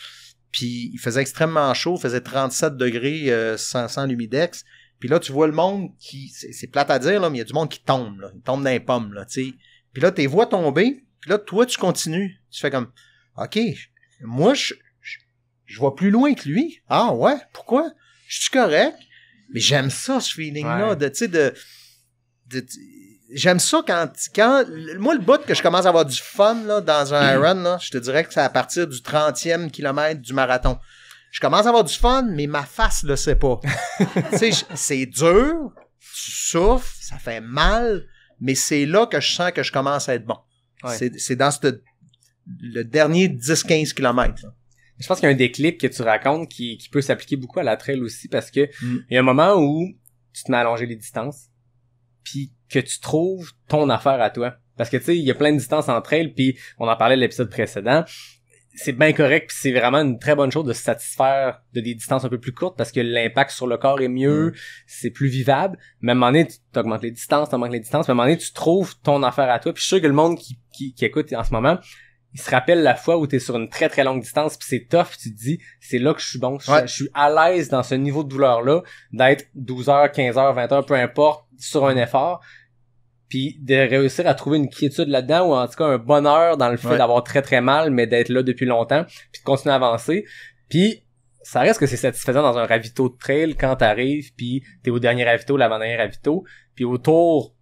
puis il faisait extrêmement chaud, il faisait 37 degrés euh, sans, sans l'humidex. Puis là, tu vois le monde qui, c'est plate à dire, là, mais il y a du monde qui tombe, là, il tombe dans les pommes, là, tu sais. Puis là, tes vois tomber, puis là, toi, tu continues. Tu fais comme, OK, moi, je, je, vois plus loin que lui. Ah ouais, pourquoi? Je suis correct, mais j'aime ça, ce feeling-là, de, tu sais, de, j'aime ça quand, quand. Moi, le but que je commence à avoir du fun là, dans un mm. run, là, je te dirais que c'est à partir du 30e kilomètre du marathon. Je commence à avoir du fun, mais ma face le sait pas. c'est dur, tu souffres, ça fait mal, mais c'est là que je sens que je commence à être bon. C'est dans le dernier 10-15 kilomètres. Je pense qu'il y a un déclic que tu racontes qui, peut s'appliquer beaucoup à la trail aussi parce que mm. il y a un moment où tu te mets à les distances, puis que tu trouves ton affaire à toi. Parce que tu sais, il y a plein de distances entre elles, puis on en parlait de l'épisode précédent. C'est bien correct, puis c'est vraiment une très bonne chose de se satisfaire de des distances un peu plus courtes parce que l'impact sur le corps est mieux, mm. c'est plus vivable. Même en est, tu augmentes les distances, tu augmentes les distances, même en donné tu trouves ton affaire à toi. Puis je suis sûr que le monde qui, qui, écoute en ce moment, il se rappelle la fois où tu es sur une très très longue distance puis c'est tough, tu te dis c'est là que je suis bon, je, suis à l'aise dans ce niveau de douleur là d'être 12 h 15 h 20 h peu importe sur un effort puis de réussir à trouver une quiétude là-dedans ou en tout cas un bonheur dans le fait d'avoir très très mal mais d'être là depuis longtemps puis de continuer à avancer puis ça reste que c'est satisfaisant dans un ravito de trail quand t'arrives puis t'es au dernier ravito l'avant-dernier ravito puis autour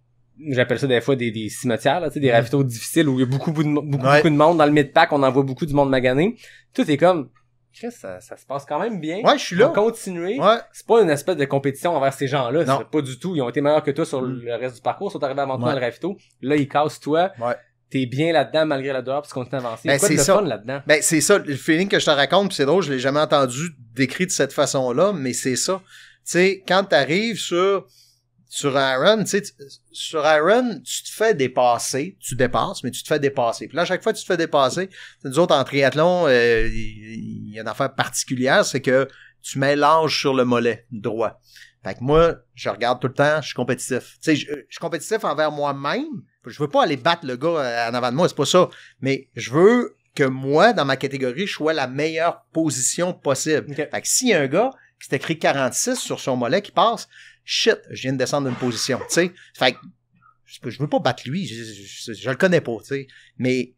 j'appelle ça des fois des, des cimetières là, des ravitos difficiles où il y a beaucoup beaucoup de, de monde dans le mid-pack on en voit beaucoup du monde magané tout est comme Chris, ça, se passe quand même bien. Ouais, je suis là. On continuer. Ouais. C'est pas une espèce de compétition envers ces gens-là. Non. Pas du tout. Ils ont été meilleurs que toi sur mm. le reste du parcours. Ils sont arrivés avant toi dans le ravito. Là, ils cassent toi. Ouais t'es bien là-dedans malgré la douleur puis tu continues à avancer. Ben, c'est ça. Fun là-dedans? Ben, c'est ça. Le feeling que je te raconte, c'est drôle, je l'ai jamais entendu décrit de cette façon-là, mais c'est ça. Tu sais, quand t'arrives sur sur Iron, tu sur Aaron, tu te fais dépasser, tu dépasses, mais tu te fais dépasser. Puis là, à chaque fois que tu te fais dépasser, nous autres, en triathlon, euh, il y, a une affaire particulière, c'est que tu mélanges sur le mollet droit. Fait que moi, je regarde tout le temps, je suis compétitif. Tu sais, je, euh, suis compétitif envers moi-même. Je veux pas aller battre le gars euh, en avant de moi, c'est pas ça. Mais je veux que moi, dans ma catégorie, je sois la meilleure position possible. Fait que s'il y a un gars qui s'est écrit 46 sur son mollet qui passe, shit, je viens de descendre d'une position, tu sais. Fait que, je veux pas battre lui, je, le connais pas, tu sais. Mais,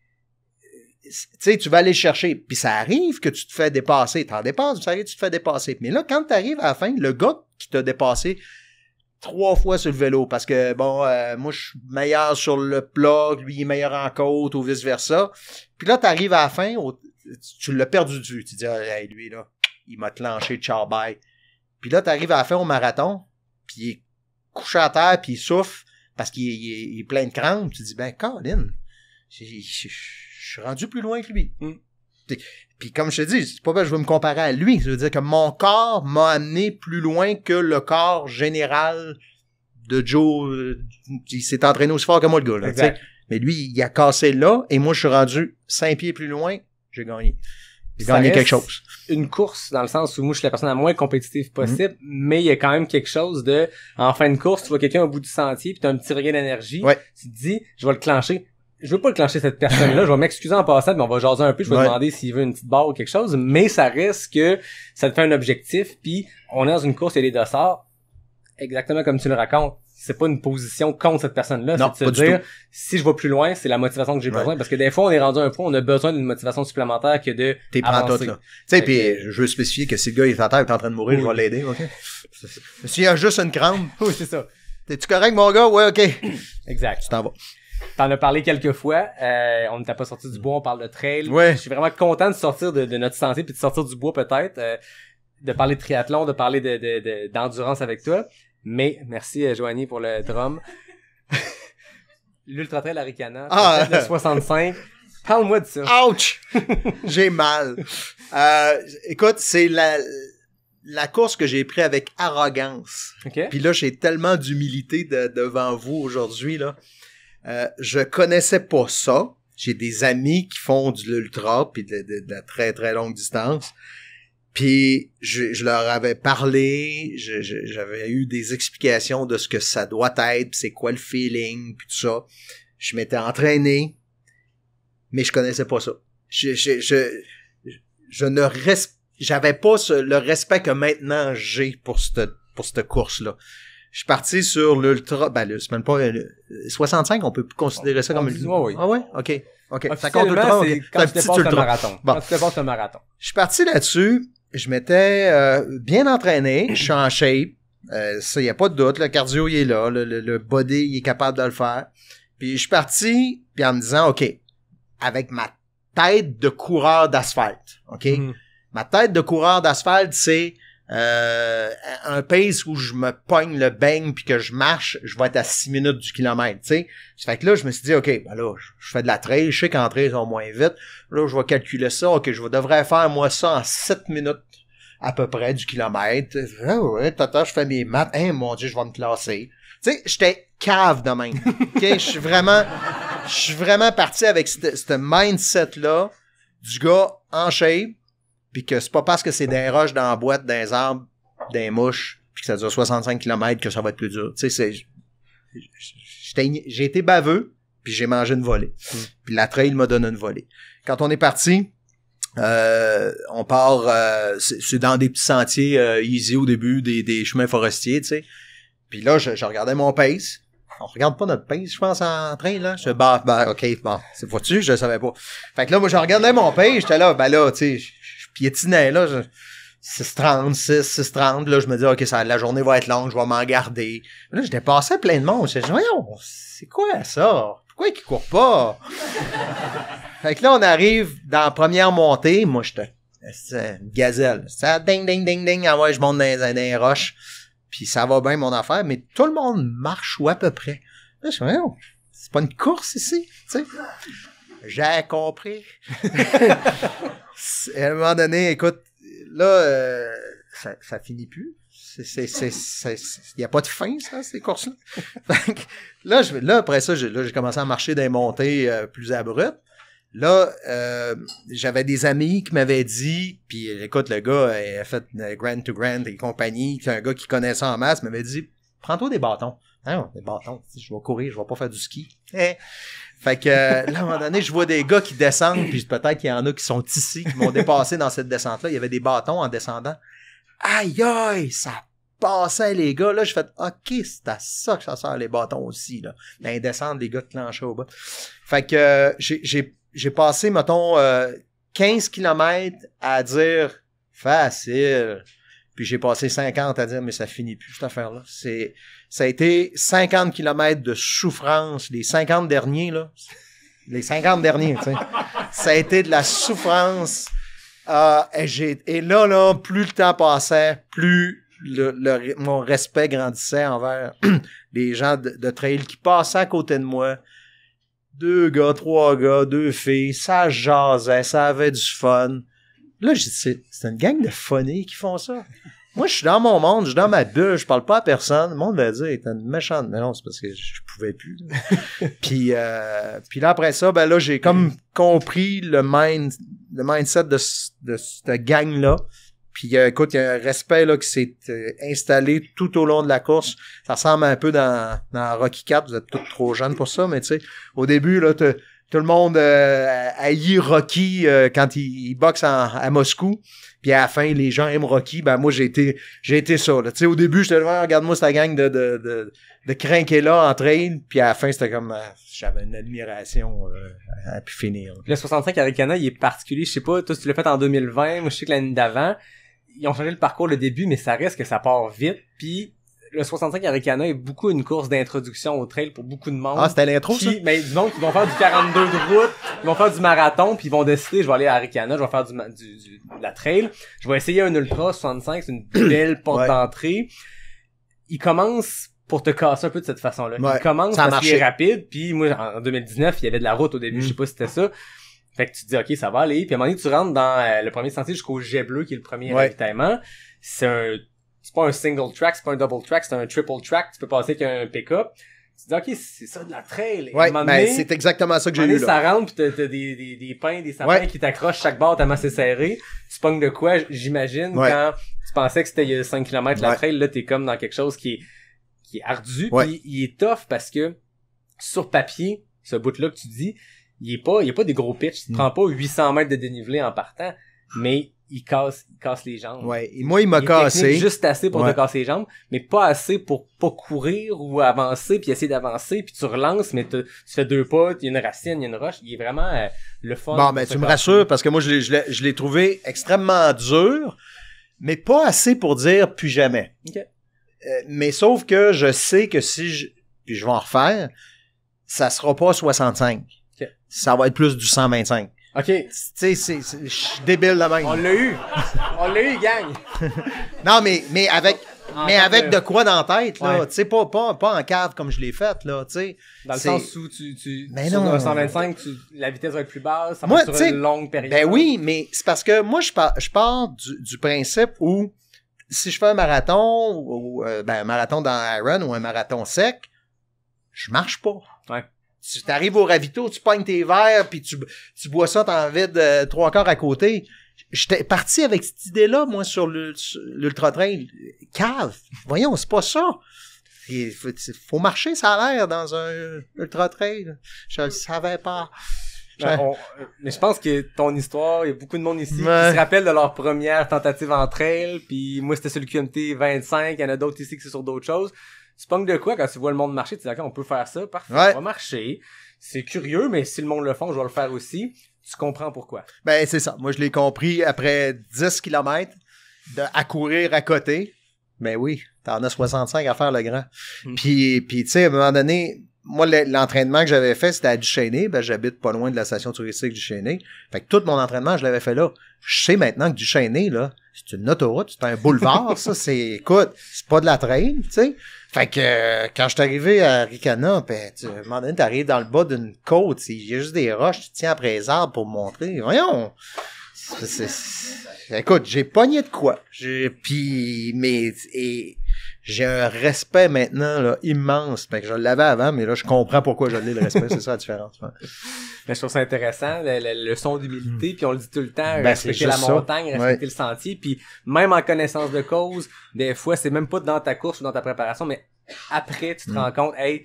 euh, tu sais, tu vas aller le chercher. Puis ça arrive que tu te fais dépasser, t'en dépasses, ça arrive que tu te fais dépasser. Mais là, quand tu arrives à la fin, le gars qui t'a dépassé, trois fois sur le vélo parce que bon euh, moi je suis meilleur sur le plat lui il est meilleur en côte ou vice versa puis là tu arrives à la fin tu l'as perdu du tu dis ah, hey, lui là il m'a clenché ciao bye puis là tu arrives à la fin au marathon il est couché à terre, puis il souffle parce qu'il est, plein de crampes, tu dis, ben, Colin, je suis rendu plus loin que lui. Hmm. Puis, comme je te dis, c'est pas parce que je veux me comparer à lui, ça veut dire que mon corps m'a amené plus loin que le corps général de Joe. Euh, il s'est entraîné aussi fort que moi, le gars. mais lui, il a cassé là, et moi, je suis rendu cinq pieds plus loin, j'ai gagné quelque chose. Une course, dans le sens où moi, je suis la personne la moins compétitive possible, mhm. mais il y a quand même quelque chose de, en fin de course, tu vois quelqu'un au bout du sentier, puis t'as un petit regain d'énergie, tu te dis, je vais le clencher. Je veux pas le clencher cette personne-là, je vais m'excuser en passant, mais on va jaser un peu, je vais demander s'il veut une petite barre ou quelque chose, mais ça risque que ça te fait un objectif, puis on est dans une course, et les deux des dossards, exactement comme tu le racontes c'est pas une position contre cette personne-là. Non, c'est de dire, si je vais plus loin, c'est la motivation que j'ai besoin. Parce que des fois, on est rendu à un point, on a besoin d'une motivation supplémentaire que de. T'es là. Tu sais, puis je veux spécifier que si le gars est terre, il est en train de mourir, je vais l'aider, ok? S'il y a juste une crampe. oui, c'est ça. T'es-tu correct, mon gars? Ouais, ok. Exact. Tu t'en vas. T'en as parlé quelques fois. Euh, on t'a pas sorti du bois, on parle de trail. Ouais. Je suis vraiment content de sortir de, notre santé puis de sortir du bois peut-être. Euh, de parler de triathlon, de parler d'endurance avec toi. Mais merci euh, Joanie pour le drum. L'Ultra Trail ah, de 65. Parle-moi de ça. Ouch! j'ai mal. Euh, écoute, c'est la, la course que j'ai pris avec arrogance. Puis là, j'ai tellement d'humilité devant vous aujourd'hui. Là. Euh, je connaissais pas ça. J'ai des amis qui font de l'ultra puis de, de, la très très longue distance. Puis je, leur avais parlé, j'avais eu des explications de ce que ça doit être, c'est quoi le feeling, puis tout ça. Je m'étais entraîné, mais je connaissais pas ça. Je, je, je, ne j'avais pas le respect que maintenant j'ai pour cette pour cette course là. Je suis parti sur l'ultra, ben le, même pas 65, on peut considérer ça comme une Ah ouais, ok. OK. Ça compte quand tu marathon. Quand tu un marathon. Je suis parti là-dessus je m'étais euh, bien entraîné, je suis en shape, euh, ça, y a pas de doute, le cardio, il est là, le, body, il est capable de le faire. Puis je suis parti, puis en me disant, OK, avec ma tête de coureur d'asphalte, OK? Mm-hmm. Ma tête de coureur d'asphalte, c'est euh, un pace où je me pogne le bang puis que je marche, je vais être à 6 minutes du kilomètre, tu sais. Fait que là, je me suis dit, OK, ben là, je fais de la trail, je sais qu'en trail, ils sont moins vite. Là, je vais calculer ça. OK, je devrais faire, moi, ça en 7 minutes à peu près du kilomètre. Ah ouais, tata, je fais mes maths. Hein, mon Dieu, je vais me classer. Tu sais, j'étais cave de même. OK, je suis vraiment... Je suis vraiment parti avec ce mindset-là du gars en shape, puis que c'est pas parce que c'est des roches dans la boîte, des arbres, des mouches, puis que ça dure 65 km que ça va être plus dur. Tu sais, j'ai été baveux, puis j'ai mangé une volée. Mm. Puis la trail m'a donné une volée. Quand on est parti, euh, on part, euh, c'est dans des petits sentiers euh, easy au début, des, des chemins forestiers, tu sais. Puis là, je, regardais mon pace. On regarde pas notre pace, je pense, en train, là. Je bah, bah, ok, bon, c'est foutu, je le savais pas. Fait que là, moi, je regardais mon pace, j'étais là, ben là, tu sais, piétinais, là. Je... 6.30, 6, 6h30. là, je me dis, OK, ça, la journée va être longue, je vais m'en garder. Là, j'étais passé plein de monde. Je me voyons, c'est quoi ça? Pourquoi ils courent pas? fait que là, on arrive dans la première montée. Moi, j'étais une gazelle. Ça ding, ding, ding, ding. Ah je monte dans, les roches. Puis ça va bien, mon affaire. Mais tout le monde marche ou à peu près. Là, je me dis, c'est pas une course ici, tu sais. J'ai compris. à un moment donné, écoute, là, euh, ça, ça finit plus. Il n'y a pas de fin, ça, ces courses-là. là, je, là, après ça, j'ai commencé à marcher des montées euh, plus abruptes. Là, euh, j'avais des amis qui m'avaient dit, puis écoute, le gars il a fait Grand to Grand et compagnie, c'est un gars qui connaissait en masse, m'avait dit, prends-toi des bâtons. Hein, des bâtons, je vais courir, je vais pas faire du ski. Eh. Fait que euh, là, à un moment donné, je vois des gars qui descendent, puis peut-être qu'il y en a qui sont ici, qui m'ont dépassé dans cette descente-là. Il y avait des bâtons en descendant. Aïe aïe, ça passait les gars. Là, je fais OK, c'est ça que ça sert les bâtons aussi. Là. Ben, les les gars au bas. Fait que euh, j'ai passé, mettons, 15 euh, km à dire facile. Puis j'ai passé 50 à dire, mais ça finit plus cette affaire-là. C'est, ça a été 50 kilomètres de souffrance, les 50 derniers, là. Les 50 derniers, tu sais. Ça a été de la souffrance. Ah, et, là, là, plus le temps passait, plus mon respect grandissait envers les gens de, de, trail qui passaient à côté de moi. Deux gars, trois gars, deux filles, ça jasait, ça avait du fun. Là, c'est une gang de phonés qui font ça. Moi, je suis dans mon monde, je suis dans ma bulle, je parle pas à personne. Le monde va dire, t'es une méchante. Mais non, c'est parce que je pouvais plus. puis, euh, puis là, après ça, ben là, j'ai comme compris le, mind, le mindset de, cette gang-là. Puis euh, écoute, il y a un respect là, qui s'est euh, installé tout au long de la course. Ça ressemble un peu dans, dans Rocky Cap. vous êtes tous trop jeunes pour ça, mais tu sais, au début, là, tout le monde euh, haït Rocky euh, quand il, boxe à Moscou. Puis à la fin, les gens aiment Rocky. Ben moi, j'ai été, j'ai été ça. Là. Au début, j'étais là, regarde-moi cette gang de, de, de, de là en train. Puis à la fin, c'était comme, ah, j'avais une admiration euh, à, pu finir. Le 65 avec Anna, il est particulier. Je sais pas, toi, tu l'as fait en 2020. Moi, je sais que l'année d'avant, ils ont changé le parcours le début, mais ça reste que ça part vite. Puis le 65 avec est beaucoup une course d'introduction au trail pour beaucoup de monde. Ah, c'était l'intro, ça? Mais du monde qui vont faire du 42 de route, ils vont faire du marathon, puis ils vont décider, je vais aller à Arikana, je vais faire du, la trail, je vais essayer un ultra 65, c'est une belle porte d'entrée. Ils commencent pour te casser un peu de cette façon-là. Ils commencent parce qu'il rapide, puis moi, en 2019, il y avait de la route au début, je sais mm. pas si c'était ça. Fait que tu dis, OK, ça va aller. Puis à un moment donné, tu rentres dans euh, le premier sentier jusqu'au jet bleu, qui est le premier ouais. C'est un c'est pas un single track, c'est pas un double track, c'est un triple track, tu peux passer qu'un pick-up. Tu dis, OK, c'est ça de la trail. Ouais, mais ben, c'est exactement ça que j'ai eu. Là. Ça rentre, pis t'as, des, des, des pins, des sapins qui t'accrochent chaque barre main massé serré. Tu pognes de quoi, j'imagine, quand tu pensais que c'était 5 km la trail, là, t'es comme dans quelque chose qui est, qui est ardu, puis il est tough parce que sur papier, ce bout-là que tu dis, il est pas, il pas des gros pitch. Tu mm. prends pas 800 mètres de dénivelé en partant, mais il casse, les jambes. Ouais, et moi il m'a cassé. Juste assez pour te casser les jambes, mais pas assez pour pas courir ou avancer puis essayer d'avancer puis tu relances mais tu fais deux pas, il y a une racine, il y a une roche, il est vraiment euh, le fun. Bon, ben tu me rassures parce que moi je l'ai trouvé extrêmement dur, mais pas assez pour dire plus jamais. Euh, mais sauf que je sais que si je je vais en refaire, ça sera pas 65. Ça va être plus du 125. OK, tu sais, je suis débile de même. On l'a eu. On l'a eu, gang. non, mais, mais avec, ah, mais avec euh, de... quoi dans la tête, là. Tu sais, pas, pas, pas en cave comme je l'ai fait. là, tu sais. Dans le sens où tu, tu, mais non. 125, tu, la vitesse va être plus basse, ça va une longue période. Ben oui, mais c'est parce que moi, je pars, je pars du, principe où si je fais un marathon, ou, euh, ben, un marathon dans Iron ou un marathon sec, je marche pas. Ouais. Tu arrives au ravito, tu pognes tes verres, puis tu, bois ça, t'en vide euh, trois quarts à côté. J'étais parti avec cette idée-là, moi, sur l'ultra-trail. Cave! Voyons, c'est pas ça! Il faut, marcher, ça a l'air, dans un ultra-trail. Je le savais pas. Ben, mais je pense que ton histoire, il y a beaucoup de monde ici qui se rappelle de leur première tentative en trail, puis moi c'était sur le QMT 25, il y en a d'autres ici qui sont sur d'autres choses tu pognes de quoi quand tu vois le monde marcher, tu dis, d'accord, on peut faire ça, parfait, on va marcher. C'est curieux, mais si le monde le font, je vais le faire aussi. Tu comprends pourquoi. Ben, c'est ça. Moi, je l'ai compris après 10 km de, à courir à côté. mais ben oui, t'en as 65 à faire le grand. Hmm. Puis, puis tu sais, à un moment donné, moi, l'entraînement que j'avais fait, c'était à Duchesne. Ben, j'habite pas loin de la station touristique du Fait que tout mon entraînement, je l'avais fait là. Je sais maintenant que Duchesne, là, c'est une autoroute, c'est un boulevard, ça. C'est, écoute, c'est pas de la traîne, tu sais. Fait que euh, quand je suis arrivé à Ricana, ben, tu, à un moment donné, t'arrives dans le bas d'une côte, il y a juste des roches, tu tiens après les arbres pour montrer. Voyons, Écoute, j'ai pogné de quoi. J'ai puis mais et j'ai un respect maintenant là, immense. Fait que je l'avais avant, mais là je comprends pourquoi je ai le respect, c'est ça la différence. Mais je trouve ça intéressant, le son d'humilité, puis on le dit tout le temps, ben, respecter la montagne, respecter le sentier, puis même en connaissance de cause, des fois c'est même pas dans ta course ou dans ta préparation, mais après tu te mm. rends compte, hey,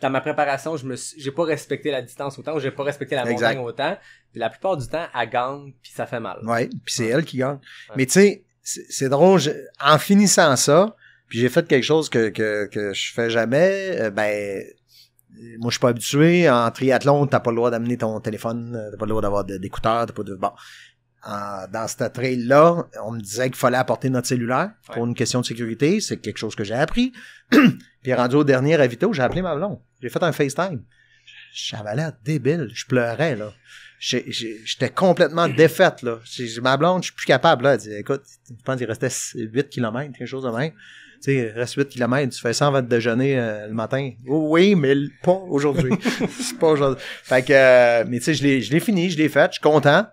dans ma préparation, je me j'ai pas respecté la distance autant j'ai pas respecté la montagne autant. la plupart du temps, elle gagne, puis ça fait mal. Ouais, puis c'est elle qui gagne. Mais tu sais, c'est drôle, en finissant ça, puis j'ai fait quelque chose que, que, que je fais jamais, euh, ben moi je suis pas habitué en triathlon t'as pas le droit d'amener ton téléphone euh, t'as pas le droit d'avoir d'écouteurs t'as pas de bon euh, dans cette trail-là, on me disait qu'il fallait apporter notre cellulaire pour une question de sécurité. C'est quelque chose que j'ai appris. Puis rendu au dernier où j'ai appelé ma blonde. J'ai fait un FaceTime. J'avais l'air débile. Je pleurais, là. J'étais complètement défaite, là. Ma blonde, je suis plus capable, là. Elle dit, écoute, je pense qu'il restait 8 km, quelque chose de même. Tu sais, reste 8 km, tu fais 120 avant de déjeuner euh, le matin. oui, mais pas aujourd'hui. C'est pas aujourd'hui. Fait que, euh, mais tu sais, je l'ai fini, je l'ai fait, je suis content.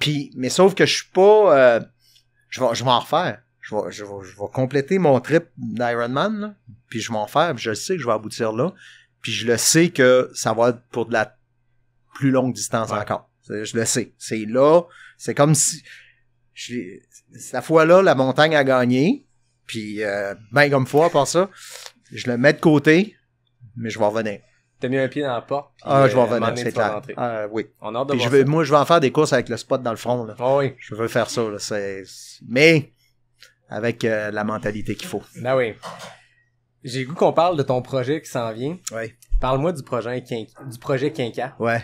Puis, mais sauf que je suis pas. Euh, je vais, je vais en refaire. Je vais, je, vais, je vais compléter mon trip d'Ironman, puis je vais en faire, je sais que je vais aboutir là. Puis je le sais que ça va être pour de la plus longue distance encore. Je le sais. C'est là. C'est comme si. Cette fois-là, la montagne a gagné. Puis, euh, ben comme fois, par ça, je le mets de côté, mais je vais revenir. T'as mis un pied dans la porte. Ah, je vais euh, c'est clair. Ah, oui. moi, je vais en faire des courses avec le spot dans le front. Là. Ah oui. Je veux faire ça. Là, Mais avec euh, la mentalité qu'il faut. Ben oui. J'ai goût qu'on parle de ton projet qui s'en vient. Oui. Parle-moi du projet, du projet Quinca. Ouais.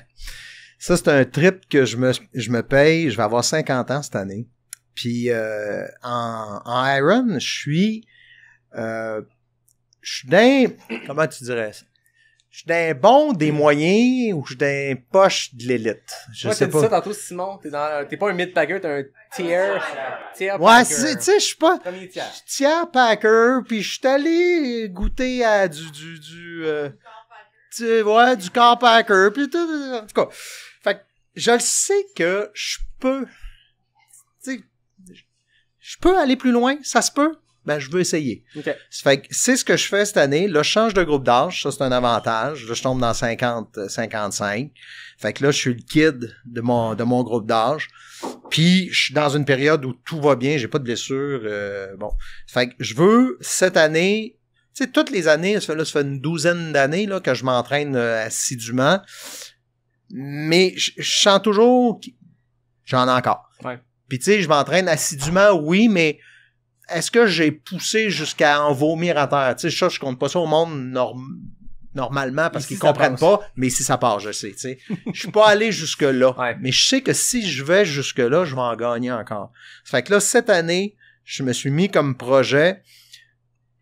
Ça, c'est un trip que je me, me paye. Je vais avoir 50 ans cette année. Puis euh, en, Iron, je suis... je suis dans... Comment tu dirais ça? je suis d'un bon, des hmm. moyens ou je suis d'un poche de l'élite. Je sais pas. Dit ça tantôt, Simon. T'es, dans, t'es pas un mid-packer, t'es un tier. tier ouais, tu sais, je suis pas. suis tier packer, puis je suis allé goûter à du. du, du euh, tu ouais, du camp packer, puis tout. En tout cas. Fait je le sais que je peux. Tu sais, je peux aller plus loin, ça se peut ben je veux essayer. c'est ce que je fais cette année. Là, je change de groupe d'âge, ça c'est un avantage. Là, je tombe dans 50, 55. Fait que là, je suis le kid de mon, de mon groupe d'âge. Puis je suis dans une période où tout va bien, j'ai pas de blessure. Euh, bon. Fait je veux cette année. Tu sais, toutes les années, ça fait, fait une douzaine d'années là, que je m'entraîne euh, assidûment. Mais je, sens toujours j'en ai encore. Puis tu sais, je m'entraîne assidûment, oui, mais est-ce que j'ai poussé jusqu'à en vomir à terre? Tu ça, je compte pas ça au monde normalement parce qu'ils qu'ils comprennent pas, mais si ça part, je sais, tu sais. je suis pas allé jusque là, mais je sais que si je vais jusque là, je vais en gagner encore. fait que là cette année, je me suis mis comme projet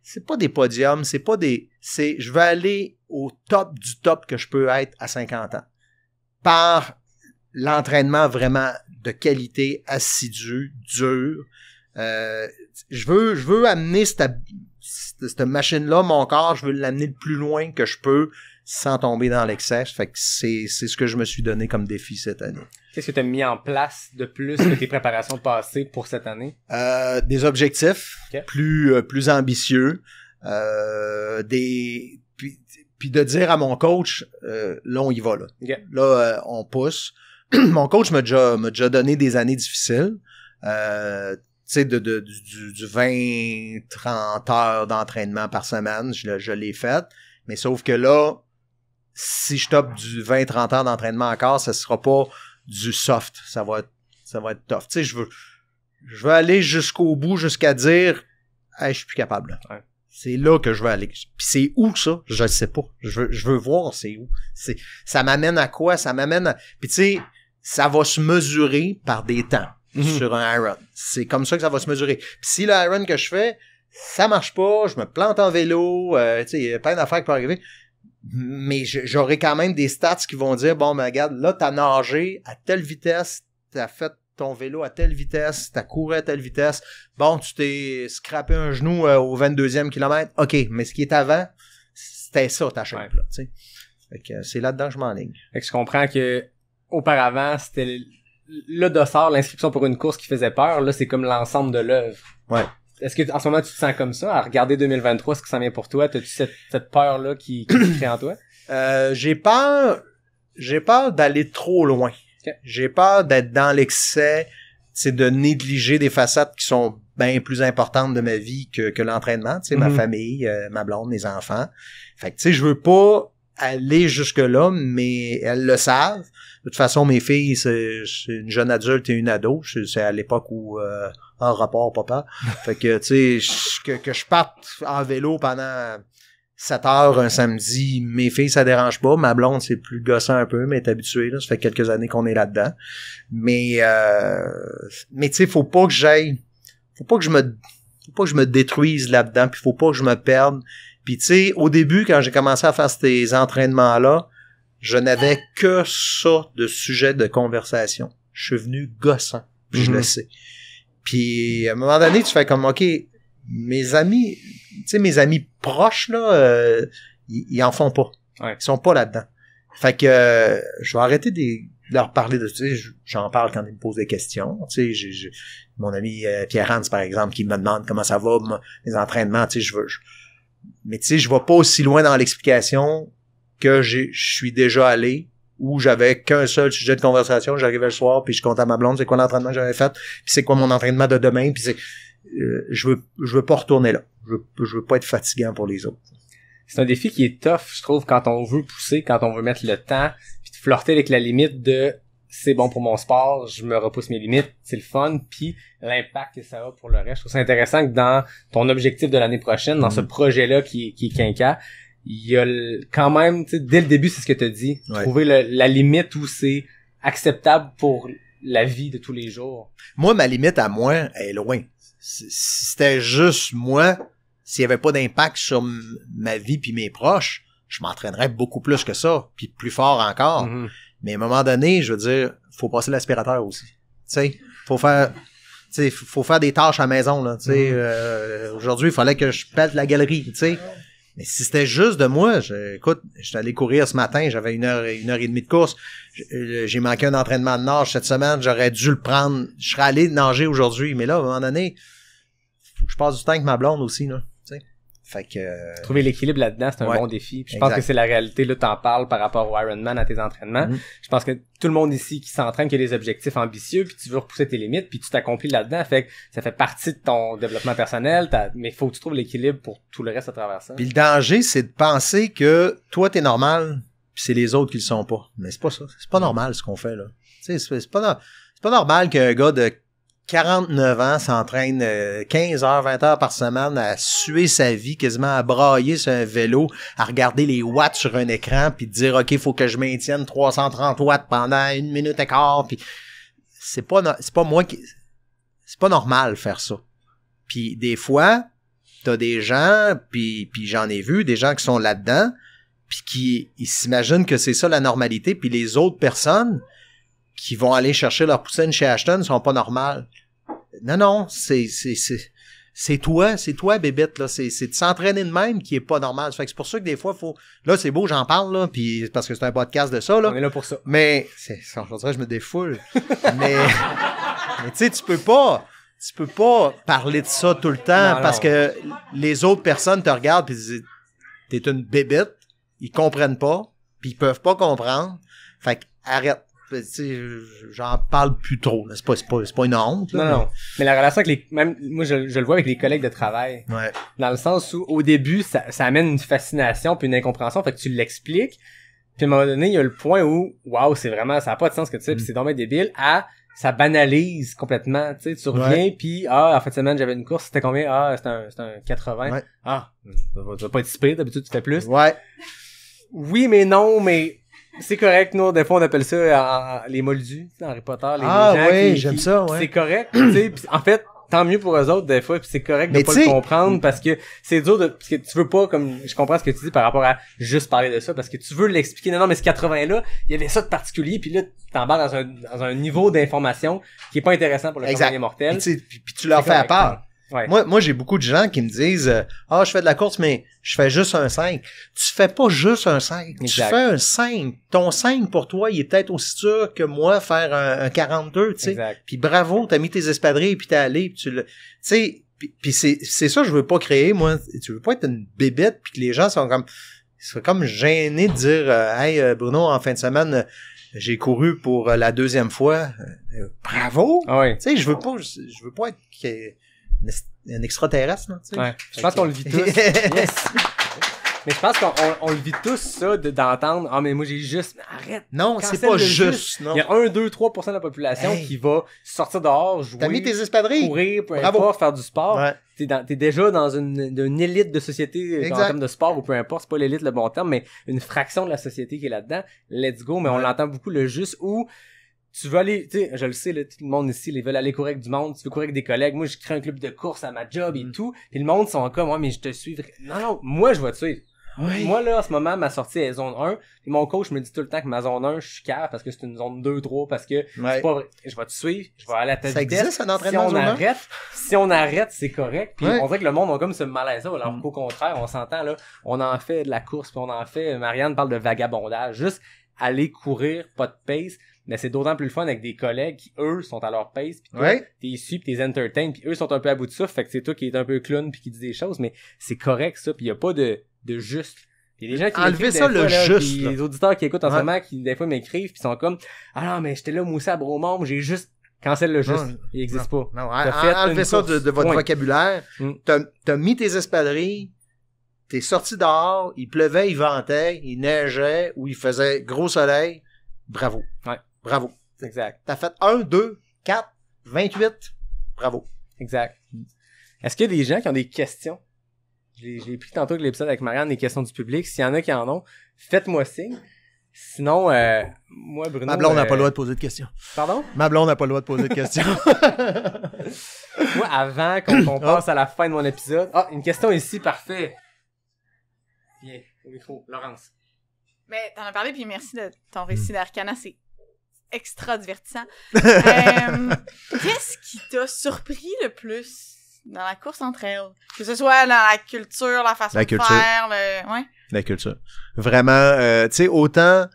c'est pas des podiums, c'est pas des c'est je vais aller au top du top que je peux être à 50 ans par l'entraînement vraiment de qualité assidu, dur. Euh, je veux, je veux amener cette, machine-là, mon corps, je veux l'amener le plus loin que je peux sans tomber dans l'excès. Fait que c'est, c'est ce que je me suis donné comme défi cette année. Qu'est-ce que tu as mis en place de plus que tes préparations passées pour cette année? Euh, des objectifs plus, euh, plus ambitieux. Euh, des puis, de dire à mon coach, là, on y va. Là, là on pousse. mon coach m'a déjà, m'a déjà donné des années difficiles sais, de, de, du, du 20-30 heures d'entraînement par semaine, je, je l'ai fait. Mais sauf que là, si je top du 20-30 heures d'entraînement encore, ce sera pas du soft. Ça va être, ça va être tough. Tu sais, je veux, je veux aller jusqu'au bout, jusqu'à dire, hey, je suis plus capable. C'est là que je veux aller. Puis c'est où ça? Je ne sais pas. Je veux, je veux voir c'est où. C'est, ça m'amène à quoi? Ça m'amène à... Puis tu sais, ça va se mesurer par des temps. Mhm. sur un iron. C'est comme ça que ça va se mesurer. Puis si le iron que je fais, ça marche pas, je me plante en vélo, euh, tu sais, il y a plein d'affaires qui peuvent arriver. Mais j'aurai quand même des stats qui vont dire, bon, mais regarde, là, t'as nagé à telle vitesse, t'as fait ton vélo à telle vitesse, t'as couru à telle vitesse, bon, tu t'es scrappé un genou euh, au 22e kilomètre, ok, mais ce qui est avant, c'était ça ta chaîne, euh, c'est là-dedans que je m'enligne. Fait que je comprends que auparavant, c'était le dossard, l'inscription pour une course qui faisait peur, là, c'est comme l'ensemble de l'œuvre. Ouais. Est-ce que en ce moment tu te sens comme ça à regarder 2023 ce qui s'en vient pour toi T'as-tu cette, cette peur là qui, crée en toi euh, J'ai peur, j'ai peur d'aller trop loin. J'ai peur d'être dans l'excès, c'est de négliger des facettes qui sont bien plus importantes de ma vie que, l'entraînement. Tu sais, ma mhm. famille, euh, ma blonde, mes enfants. Fait tu sais, je veux pas aller jusque là, mais elles le savent. De toute façon, mes filles, c'est une jeune adulte et une ado. C'est à l'époque où euh, en rapport, papa. Fait que, tu sais, que, que je parte en vélo pendant 7 heures un samedi, mes filles, ça dérange pas. Ma blonde, c'est plus gossant un peu, mais est habituée. Là. Ça fait quelques années qu'on est là-dedans. Mais, euh, mais tu sais, faut pas que j'aille... Faut pas que je me... Faut pas que je me détruise là-dedans, puis faut pas que je me perde. Puis tu sais, au début, quand j'ai commencé à faire ces entraînements-là, je n'avais que ça de sujet de conversation. Je suis venu gossant, puis je le mhm. sais. Puis à un moment donné, tu fais comme OK, mes amis, tu sais, mes amis proches, là, ils, euh, n'en en font pas. Ils sont pas là-dedans. Fait que euh, je vais arrêter de leur parler de tu sais j'en parle quand ils me posent des questions tu sais mon ami euh, Pierre Hans par exemple qui me demande comment ça va mes entraînements tu sais je veux mais tu sais je vais pas aussi loin dans l'explication que je suis déjà allé où j'avais qu'un seul sujet de conversation, j'arrivais le soir, puis je comptais à ma blonde, c'est quoi l'entraînement que j'avais fait, puis c'est quoi mon entraînement de demain, puis c'est euh, je veux je veux pas retourner là. Je veux, veux pas être fatigant pour les autres. C'est un défi qui est tough, je trouve, quand on veut pousser, quand on veut mettre le temps, puis de flirter avec la limite de c'est bon pour mon sport, je me repousse mes limites, c'est le fun, puis l'impact que ça a pour le reste. Je trouve ça intéressant que dans ton objectif de l'année prochaine, dans ce mm. projet-là qui, qui est quinca, il y a le, quand même, dès le début, c'est ce que tu as dit, trouver la limite où c'est acceptable pour la vie de tous les jours. Moi, ma limite à moi, est loin. Si c'était juste moi, s'il n'y avait pas d'impact sur ma vie puis mes proches, je m'entraînerais beaucoup plus que ça, puis plus fort encore. Mm-hmm. Mais à un moment donné, je veux dire, faut passer l'aspirateur aussi. Tu sais, faut faire il faut faire des tâches à la maison. Là, mm-hmm. euh, aujourd'hui, il fallait que je pète la galerie. sais mais si c'était juste de moi, je, suis allé courir ce matin, j'avais une heure, une heure et demie de course. Euh, j'ai manqué un entraînement de nage cette semaine, j'aurais dû le prendre. Je serais allé nager aujourd'hui, mais là, à un moment donné, je passe du temps avec ma blonde aussi, là. Euh, Trouver l'équilibre là-dedans, c'est un bon défi. je pense que c'est la réalité. Là, en parles par rapport au Ironman à tes entraînements. Mm-hmm. Je pense que tout le monde ici qui s'entraîne, qui a des objectifs ambitieux, puis tu veux repousser tes limites, puis tu t'accomplis là-dedans. Fait que ça fait partie de ton développement personnel. Mais il faut que tu trouves l'équilibre pour tout le reste à travers ça. le danger, c'est de penser que toi, tu es normal, puis c'est les autres qui le sont pas. Mais c'est pas ça. C'est pas normal ce qu'on fait là. C'est pas, pas normal qu'un gars de 49 ans s'entraîne 15 euh, heures, 20 heures par semaine à suer sa vie, quasiment à brailler sur un vélo, à regarder les watts sur un écran, puis dire, OK, il faut que je maintienne 330 watts pendant une minute et quart, puis c'est pas, c'est pas moi qui, c'est pas normal faire ça. Puis des fois, t'as des gens, puis, puis j'en ai vu, des gens qui sont là-dedans, puis qui ils s'imaginent que c'est ça la normalité, puis les autres personnes, qui vont aller chercher leur poussine chez Ashton sont pas normales. Non, non, c'est, c'est, c'est, c'est toi, c'est toi, bébête, là. C'est, c'est de s'entraîner de même qui est pas normal. que c'est pour ça que des fois, faut. Là, c'est beau, j'en parle, là, puis parce que c'est un podcast de ça, là. On là pour ça. Mais, c'est, ça, je me défoule. mais, mais tu sais, tu peux pas tu peux pas parler de ça tout le temps parce que les autres personnes te regardent et disent t'es une bébête, ils comprennent pas, puis ils peuvent pas comprendre. Fait que arrête. Ben, j'en parle plus trop. C'est pas, pas, pas une honte. non, mais... la relation avec les. Même, moi, je, je, le vois avec les collègues de travail. Ouais. Dans le sens où, au début, ça, amène une fascination puis une incompréhension. Fait que tu l'expliques. Puis à un moment donné, il y a le point où, waouh, c'est vraiment, ça a pas de sens que tu sais, mm. c'est dommage débile, à ça banalise complètement. Tu sais, tu reviens, puis ah, en fin de semaine, j'avais une course, c'était combien? Ah, c'était un, un 80. Ah, tu vas pas être d'habitude, tu fais plus. Ouais. Oui, mais non, mais c'est correct, nous, des fois, on appelle ça euh, euh, les moldus, dans Harry Potter, les ah, gens j'aime ça, ouais. C'est correct, tu en fait, tant mieux pour eux autres, des fois, puis c'est correct de pas le comprendre, parce que c'est dur parce que tu veux pas, comme, je comprends ce que tu dis par rapport à juste parler de ça, parce que tu veux l'expliquer, non, non, mais ce 80-là, il y avait ça de particulier, puis là, t'embarques dans un, dans un niveau d'information qui est pas intéressant pour le exact. mortel. Puis, tu leur fais à part. Moi, moi j'ai beaucoup de gens qui me disent euh, Ah, je fais de la course, mais je fais juste un 5. Tu fais pas juste un 5. Tu fais un 5. Ton 5 pour toi, il est peut-être aussi sûr que moi faire un, 42, tu sais. Puis bravo, t'as mis tes espadrilles, puis t'es allé, tu le. Tu sais, puis, puis c'est ça je veux pas créer, moi. Tu veux pas être une bébête, puis que les gens sont comme. Ils sont comme gênés de dire euh, Hey, euh, Bruno, en fin de semaine j'ai couru pour la deuxième fois. bravo. Ah tu sais, je veux pas, je veux pas être un extraterrestre, tu sais. Je pense qu'on le vit tous. Mais je pense qu'on le vit tous, ça, d'entendre Ah, mais moi j'ai juste. arrête! Non, c'est pas juste. Non. Il y a 1, 2, 3 de la population qui va sortir dehors, jouer. Courir, peu importe, faire du sport. Ouais. T'es, déjà dans une, élite de société en termes de sport ou peu importe, c'est pas l'élite le bon terme, mais une fraction de la société qui est là-dedans. Let's go, mais on l'entend beaucoup le juste ou tu veux aller, tu sais, je le sais, là, tout le monde ici, ils veulent aller courir avec du monde, tu veux courir avec des collègues. Moi, je crée un club de course à ma job et mm. tout. Et le monde sont comme, ouais, mais je te suivrai. Non, non, moi, je vais te suivre. Moi, là, en ce moment, ma sortie est zone 1. et mon coach me dit tout le temps que ma zone 1, je suis car parce que c'est une zone 2, 3, parce que pas je vais te suivre, je vais aller à la ça Existe, un entraînement si on arrête, si on arrête, c'est correct. Puis on dirait que le monde a comme ce malaise alors mm. qu'au contraire, on s'entend, là, on en fait de la course, puis on en fait, euh, Marianne parle de vagabondage. Juste aller courir, pas de pace mais c'est d'autant plus le fun avec des collègues qui, eux, sont à leur pace, puis t'es issu, puis t'es entertain, puis eux sont un peu à bout de souffle, fait que c'est toi qui es un peu clown, puis qui dis des choses, mais c'est correct, ça, puis y a pas de, de juste. Il y a des gens qui Enlever ça le fois, juste. Les auditeurs qui écoutent en ce moment, qui des fois m'écrivent, puis sont comme Ah non, mais j'étais là, Moussa à Bromont, j'ai juste. Cancel le juste. il existe pas. Non, enlevez ça de, votre vocabulaire. Mm. T'as mis tes espadrilles, t'es sorti dehors, il pleuvait, il ventait, il neigeait ou il faisait gros soleil. Bravo. Bravo. Exact. T'as fait 1, 2, 4, 28. Bravo. Exact. Est-ce qu'il y a des gens qui ont des questions? J'ai pris tantôt l'épisode avec Marianne, des questions du public. S'il y en a qui en ont, faites-moi signe. Sinon, euh, moi, Bruno. Ma blonde n'a pas le euh, droit de poser de questions. Pardon? Ma blonde n'a pas le droit de poser de questions. moi, avant qu'on ah. passe à la fin de mon épisode. Ah, une question ici, parfait. Viens, au micro, Laurence. Mais ben, t'en as parlé, puis merci de ton récit d'Arcana extra divertissant. Euh, qu'est-ce qui t'a surpris le plus dans la course entre elles? Que ce soit dans la culture, la façon de faire, La culture. Vraiment, euh, tu sais, autant...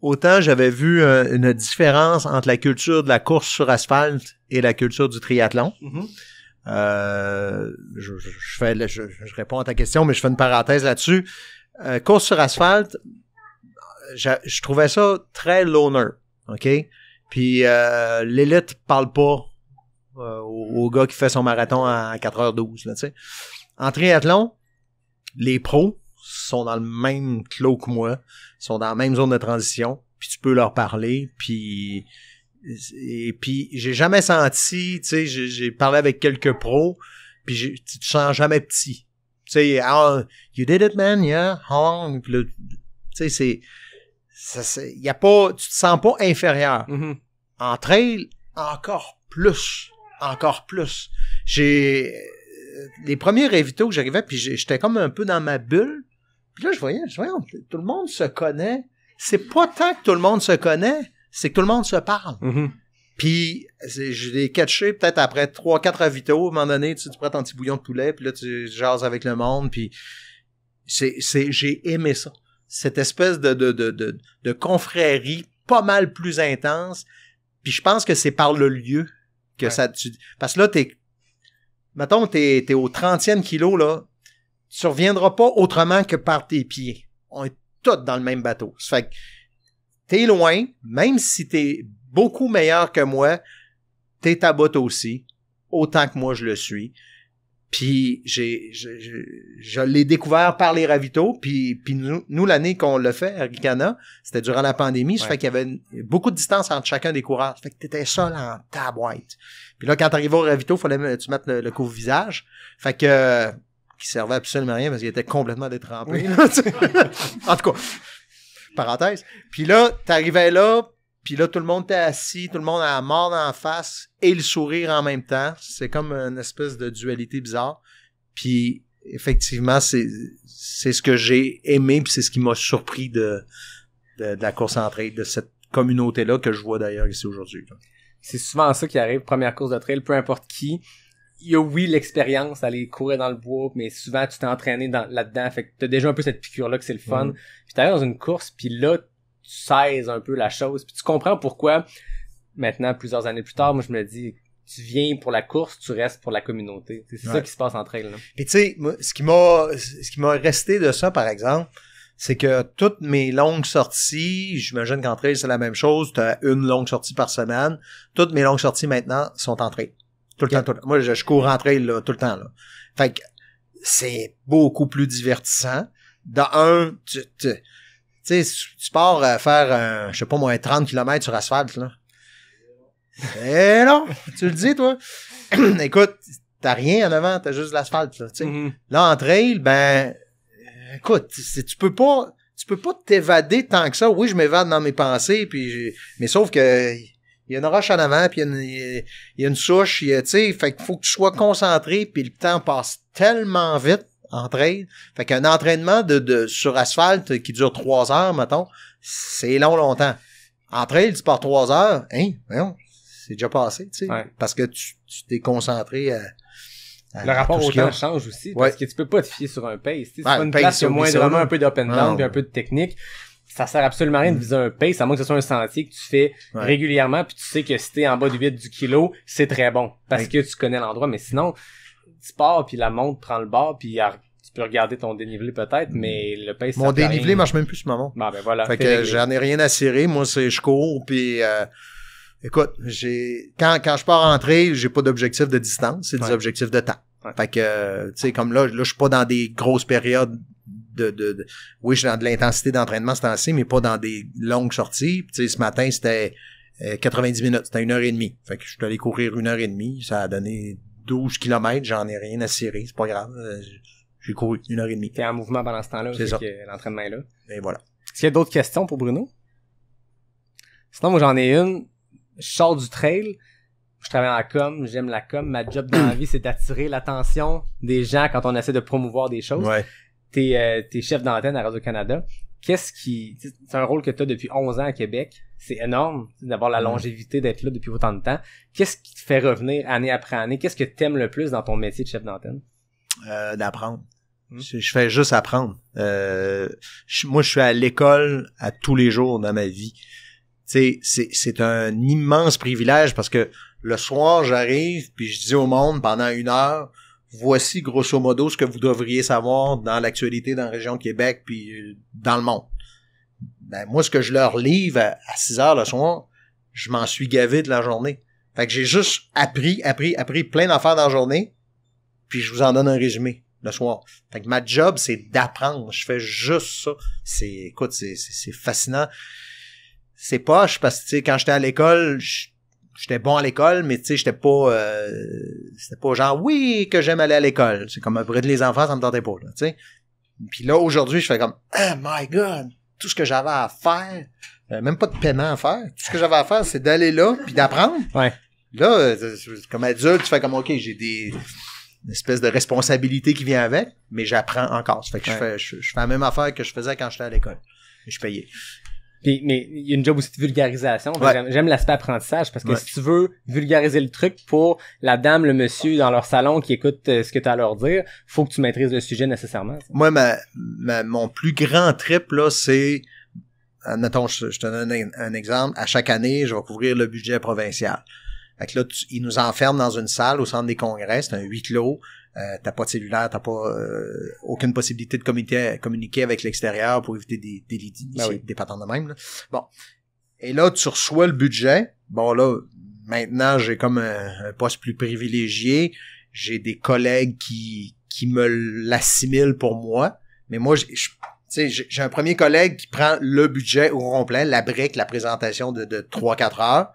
Autant j'avais vu euh, une différence entre la culture de la course sur asphalte et la culture du triathlon. Mm-hmm. je, réponds à ta question, mais je fais une parenthèse là-dessus. course sur asphalte, je, trouvais ça très loner. OK? Puis euh, l'élite parle pas euh, au, gars qui fait son marathon à 4h12, En triathlon, les pros sont dans le même clos que moi, sont dans la même zone de transition, puis tu peux leur parler, puis... Et puis, j'ai jamais senti, j'ai parlé avec quelques pros, puis tu te sens jamais petit. Tu sais, ah, you did it, man, yeah, tu sais, c'est ça, y a pas, tu te sens pas inférieur. Mm-hmm. En trail, encore plus. Encore plus. J'ai, euh, les premiers révitos que j'arrivais, puis j'étais comme un peu dans ma bulle. Puis là, je voyais, je voyais, tout le monde se connaît. C'est pas tant que tout le monde se connaît, c'est que tout le monde se parle. Mm-hmm. Puis je l'ai catché peut-être après trois, quatre avitaux. À un moment donné, tu, prends ton petit bouillon de poulet, puis là, tu jases avec le monde, puis j'ai aimé ça cette espèce de, de, de, de, confrérie pas mal plus intense. Puis je pense que c'est par le lieu que ça... Tu, parce que là, t'es... Mettons, t'es es au 30e kilo, là. Tu reviendras pas autrement que par tes pieds. On est tous dans le même bateau. Ça fait que t'es loin, même si t'es beaucoup meilleur que moi, t'es ta botte aussi, autant que moi je le suis. Puis j'ai, je, l'ai découvert par les ravitaux. Puis, nous, nous l'année qu'on le fait à c'était durant la pandémie. Ça fait qu'il y avait beaucoup de distance entre chacun des coureurs. Ça fait que étais seul en boîte. Puis là, quand t'arrivais au ravito, fallait tu mettre le, le couvre-visage. Fait que qui servait absolument à rien parce qu'il était complètement détrempé. en tout cas, parenthèse. Puis là, t'arrivais là, puis là, tout le monde est assis, tout le monde a la mort dans la face et le sourire en même temps. C'est comme une espèce de dualité bizarre. Puis effectivement, c'est ce que j'ai aimé, puis c'est ce qui m'a surpris de, de, la course en trail, de cette communauté-là que je vois d'ailleurs ici aujourd'hui. C'est souvent ça qui arrive, première course de trail, peu importe qui. Il y a oui l'expérience, d'aller courir dans le bois, mais souvent tu t'es entraîné là-dedans, fait que t'as déjà un peu cette piqûre-là que c'est le fun. Mm-hmm. Puis dans une course, puis là, saises un peu la chose. Puis tu comprends pourquoi, maintenant, plusieurs années plus tard, moi, je me dis, tu viens pour la course, tu restes pour la communauté. C'est ça qui se passe entre elles. Là. Puis tu sais, ce qui m'a ce qui m'a resté de ça, par exemple, c'est que toutes mes longues sorties, j'imagine qu'en trail, c'est la même chose, tu as une longue sortie par semaine. Toutes mes longues sorties maintenant sont en trail. Tout le temps, tout le temps. Moi, je, cours en trail tout le temps. Là. Fait que c'est beaucoup plus divertissant. Dans un, tu tu sais, tu pars euh, faire, je sais pas moi, 30 km sur asphalte, là. Eh non, tu le dis, toi. écoute, t'as rien en avant, t'as juste l'asphalte, là, tu sais. Mm-hmm. Là, en trail, ben, euh, écoute, tu peux pas, tu peux pas t'évader tant que ça. Oui, je m'évade dans mes pensées, puis mais sauf que il y a une roche en avant, puis il y, a une, souche, tu sais, fait qu'il faut que tu sois concentré, puis le temps passe tellement vite en Fait qu'un entraînement de, de, sur asphalte qui dure trois heures, mettons, c'est long longtemps. En trail, tu pars trois heures, hein, c'est déjà passé, tu sais. Parce que tu t'es concentré à, Le rapport au temps change aussi, parce que tu peux pas te fier sur un pace. C'est pas une pace, place qui vraiment un peu d'open down puis un peu de technique. Ça sert absolument à rien de mm. viser un pace, à moins que ce soit un sentier que tu fais régulièrement, puis tu sais que si t'es en bas du vide du kilo, c'est très bon. Parce que tu connais l'endroit, mais sinon, tu pars, puis la montre prend le bord, puis tu peux regarder ton dénivelé peut-être, mais mm. le pace... Mon dénivelé marche même plus ce moment. Bah, ben voilà. Fait que j'en ai rien à cirer. Moi, c'est je cours, puis... Euh, écoute, j'ai quand, quand je pars rentrer, j'ai pas d'objectif de distance, c'est des objectifs de temps. Fait que, tu sais, comme là, là, je suis pas dans des grosses périodes de, de, oui, je suis dans de l'intensité d'entraînement ce temps mais pas dans des longues sorties. Tu sais, ce matin, c'était 90 euh, minutes, c'était une heure et demie. Fait que je suis allé courir une heure et demie, ça a donné 12 km, j'en ai rien à cirer, c'est pas grave. Euh, j'ai couru une heure et demie. T'es en mouvement pendant ce temps-là, c'est que l'entraînement là. Et voilà. Est-ce qu'il y a d'autres questions pour Bruno? Sinon, moi j'en ai une. Je sors du trail, je travaille en com, j'aime la com. Ma job dans la vie, c'est d'attirer l'attention des gens quand on essaie de promouvoir des choses. Ouais. T'es euh, chef d'antenne à Radio-Canada qu'est-ce qui. C'est un rôle que tu as depuis 11 ans à Québec. C'est énorme d'avoir la mm. longévité d'être là depuis autant de temps. Qu'est-ce qui te fait revenir année après année? Qu'est-ce que tu aimes le plus dans ton métier de chef d'antenne? Euh, d'apprendre. Mm. Je, fais juste apprendre. Euh, moi, je suis à l'école à tous les jours dans ma vie. C'est, c'est un immense privilège parce que le soir, j'arrive, puis je dis au monde pendant une heure, voici grosso modo ce que vous devriez savoir dans l'actualité dans la région Québec puis euh, dans le monde. Ben, moi, ce que je leur livre à, 6 heures le soir, je m'en suis gavé de la journée. Fait que j'ai juste appris, appris, appris plein d'affaires dans la journée, puis je vous en donne un résumé le soir. Fait que ma job, c'est d'apprendre. Je fais juste ça. C'est, écoute, c'est, fascinant. C'est poche parce que, tu sais, quand j'étais à l'école, j'étais bon à l'école, mais tu sais, j'étais pas, euh, c'était pas genre, oui, que j'aime aller à l'école. C'est comme, bruit de les enfants, ça me tentait pas, tu sais. Puis là, aujourd'hui, je fais comme, oh my god, tout ce que j'avais à faire, euh, même pas de paiement à faire, tout ce que j'avais à faire, c'est d'aller là, puis d'apprendre. Ouais. Là, euh, comme adulte, tu fais comme, OK, j'ai des, une espèce de responsabilité qui vient avec, mais j'apprends encore. fait que je, fais, la même affaire que je faisais quand j'étais à l'école. Je payais mais il y a une job aussi de vulgarisation. J'aime l'aspect apprentissage parce que si tu veux vulgariser le truc pour la dame, le monsieur dans leur salon qui écoute euh, ce que tu as à leur dire, faut que tu maîtrises le sujet nécessairement. Moi, ma, mon plus grand trip, là, c'est admettons je, te donne un, un exemple. À chaque année, je vais couvrir le budget provincial. Fait que là, ils nous enferment dans une salle au centre des congrès, c'est un huis clos. Euh, t'as pas de cellulaire, t'as pas euh, aucune possibilité de communiquer, avec l'extérieur pour éviter des des, ben de même. Bon, et là tu reçois le budget. Bon là, maintenant j'ai comme un, poste plus privilégié. J'ai des collègues qui me l'assimilent pour moi, mais moi j'ai un premier collègue qui prend le budget au rond-plein, la brique, la présentation de, de 3-4 heures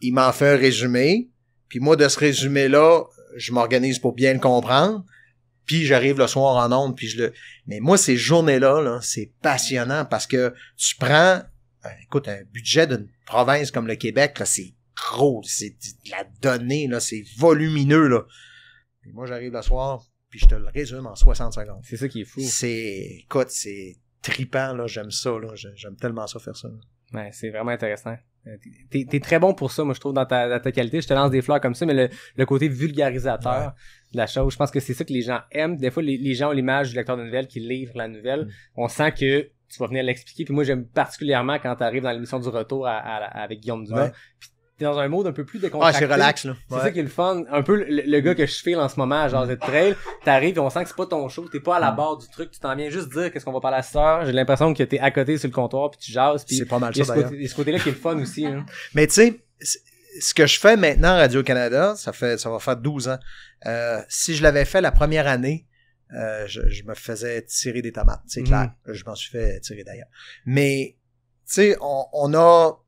il m'en fait un résumé, puis moi, de ce résumé-là, je m'organise pour bien le comprendre, puis j'arrive le soir en onde, puis je le... Mais moi, ces journées-là, -là, c'est passionnant parce que tu prends, euh, écoute, un budget d'une province comme le Québec, c'est gros, c'est de la donnée, c'est volumineux, là. Puis moi, j'arrive le soir, puis je te le résume en 60 secondes. C'est ça qui est fou. C'est, écoute, c'est tripant, là, j'aime ça, j'aime tellement ça faire ça. c'est vraiment intéressant. Euh, t'es es très bon pour ça, moi, je trouve, dans ta, qualité. Je te lance des fleurs comme ça, mais le, côté vulgarisateur de la chose, je pense que c'est ça que les gens aiment. Des fois, les, gens ont l'image du lecteur de nouvelles qui livre la nouvelle. Mm. On sent que tu vas venir l'expliquer. Puis moi, j'aime particulièrement quand tu arrives dans l'émission du retour avec Guillaume Dumas t'es dans un mode un peu plus décontracté. Ah, suis relax, là. C'est ça qui est le fun. Un peu le, gars que je file en ce moment genre de trail. T'arrives et on sent que c'est pas ton show. T'es pas à la mm. barre du truc. Tu t'en viens juste dire qu'est-ce qu'on va parler à soeur. J'ai l'impression que t'es à côté sur le comptoir puis tu jases. Puis c'est pas mal ça, ce côté, ce côté-là qui est le fun aussi. Hein. Mais tu sais, ce que je fais maintenant à Radio-Canada, ça fait, ça va faire 12 ans. Euh, si je l'avais fait la première année, euh, je, me faisais tirer des tomates, c'est mm. clair. Je m'en suis fait tirer d'ailleurs. Mais, tu sais, on, on a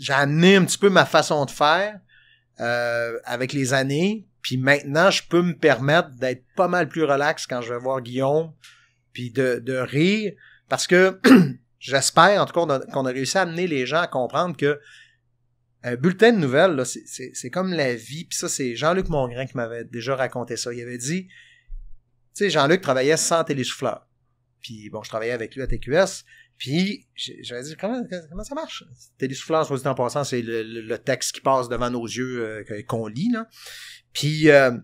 j'ai amené un petit peu ma façon de faire euh, avec les années. Puis maintenant, je peux me permettre d'être pas mal plus relax quand je vais voir Guillaume, puis de, de rire, parce que j'espère en tout cas qu'on a, réussi à amener les gens à comprendre que un euh, bulletin de nouvelles, c'est comme la vie. Puis ça, c'est Jean-Luc Mongrain qui m'avait déjà raconté ça. Il avait dit, tu sais, Jean-Luc travaillait sans télésouffleur. Puis bon, je travaillais avec lui à TQS. Puis, j'avais dit, comment, comment ça marche? Télésouffleur, soit dit en passant, c'est le, texte qui passe devant nos yeux euh, qu'on lit. Là. Puis, je euh,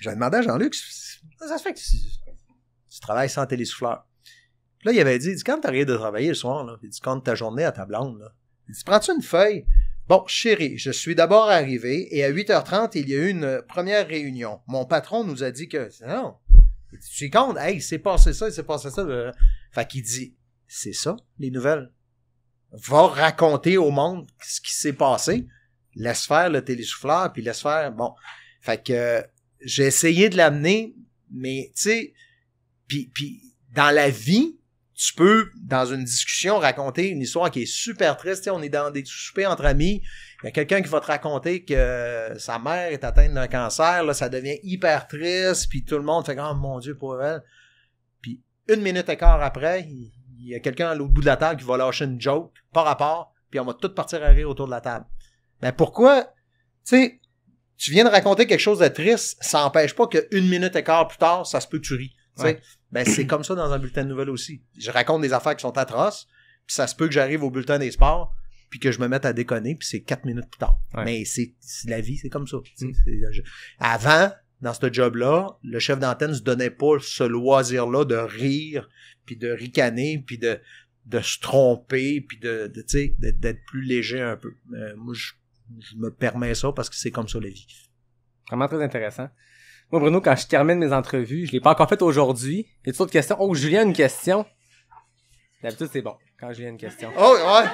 j'avais demandé à Jean-Luc, ça se fait que tu, travailles sans télésouffleur. Puis là, il avait dit, Quand tu quand t'arrives de travailler le soir, là, il dit, ta journée à ta blonde. Là. Il dit, prends-tu une feuille? Bon, chérie, je suis d'abord arrivé et à 8h30, il y a eu une première réunion. Mon patron nous a dit que, non, tu comptes, hey, c'est passé ça, il s'est passé ça. Euh. Fait qu'il dit, c'est ça, les nouvelles. Va raconter au monde ce qui s'est passé. Laisse faire le télésouffleur, puis laisse faire. Bon. Fait que j'ai essayé de l'amener, mais tu sais, puis, dans la vie, tu peux, dans une discussion, raconter une histoire qui est super triste. on est dans des soupers entre amis. Il y a quelqu'un qui va te raconter que euh, sa mère est atteinte d'un cancer. Là, ça devient hyper triste. Puis tout le monde fait « Oh mon Dieu, pour elle! » Puis une minute et quart après, il, il y a quelqu'un à l'autre bout de la table qui va lâcher une joke, par rapport, puis on va tout partir à rire autour de la table. Mais pourquoi, tu sais, tu viens de raconter quelque chose de triste, ça n'empêche pas une minute et quart plus tard, ça se peut que tu ris. Ben, c'est comme ça dans un bulletin de nouvelles aussi. Je raconte des affaires qui sont atroces, puis ça se peut que j'arrive au bulletin des sports, puis que je me mette à déconner, puis c'est quatre minutes plus tard. Mais c'est la vie, c'est comme ça. Mm. avant, dans ce job-là, le chef d'antenne se donnait pas ce loisir-là de rire, puis de ricaner, puis de, de se tromper, puis de, d'être plus léger un peu. Euh, moi, je, me permets ça parce que c'est comme ça la vie. Vraiment très intéressant. Moi, Bruno, quand je termine mes entrevues, je l'ai pas encore fait aujourd'hui. Y a d'autres questions? Oh, Julien une question. D'habitude, c'est bon quand Julien a une question. Oh, ouais!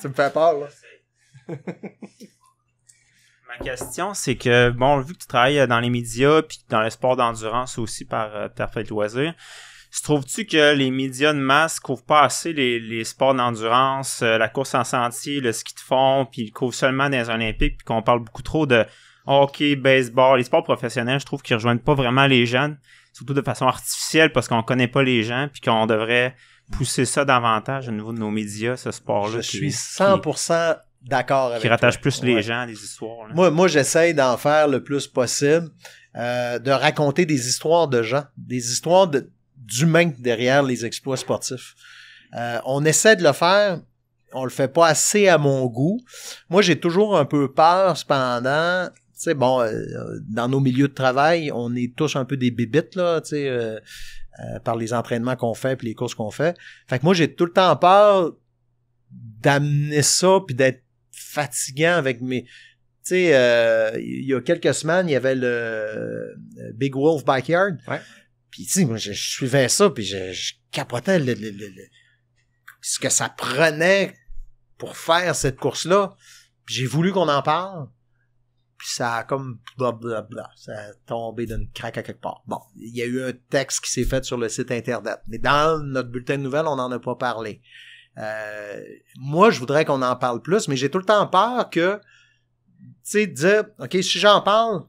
Ça me fait peur, là. question, c'est que, bon, vu que tu travailles euh, dans les médias puis dans le sport d'endurance aussi par euh, loisir, se trouves-tu que les médias de masse couvrent pas assez les, sports d'endurance, euh, la course en sentier, le ski de fond, puis ils couvrent seulement dans les Olympiques, puis qu'on parle beaucoup trop de hockey, baseball, les sports professionnels, je trouve qu'ils rejoignent pas vraiment les jeunes, surtout de façon artificielle parce qu'on connaît pas les gens, puis qu'on devrait pousser ça davantage au niveau de nos médias, ce sport-là. Je suis 100% d'accord avec. Qui rattache plus les gens les histoires. Moi, moi j'essaye d'en faire le plus possible, euh, de raconter des histoires de gens, des histoires d'humains derrière les exploits sportifs. Euh, on essaie de le faire, on le fait pas assez à mon goût. Moi, j'ai toujours un peu peur, cependant. Tu sais, bon, euh, dans nos milieux de travail, on est tous un peu des bibites là, tu sais, par les entraînements qu'on fait puis les courses qu'on fait. Fait que moi, j'ai tout le temps peur d'amener ça puis d'être fatigant avec mes... Tu sais, euh, il y a quelques semaines, il y avait le euh, Big Wolf Backyard. Ouais. Puis tu sais, moi, je, suivais ça, puis je, capotais ce que ça prenait pour faire cette course-là. J'ai voulu qu'on en parle. Puis ça a comme blablabla. Ça a tombé d'une craque à quelque part. Bon, il y a eu un texte qui s'est fait sur le site Internet. Mais dans notre bulletin de nouvelles, on n'en a pas parlé. Euh, moi, je voudrais qu'on en parle plus, mais j'ai tout le temps peur que, tu sais, dire, OK, si j'en parle,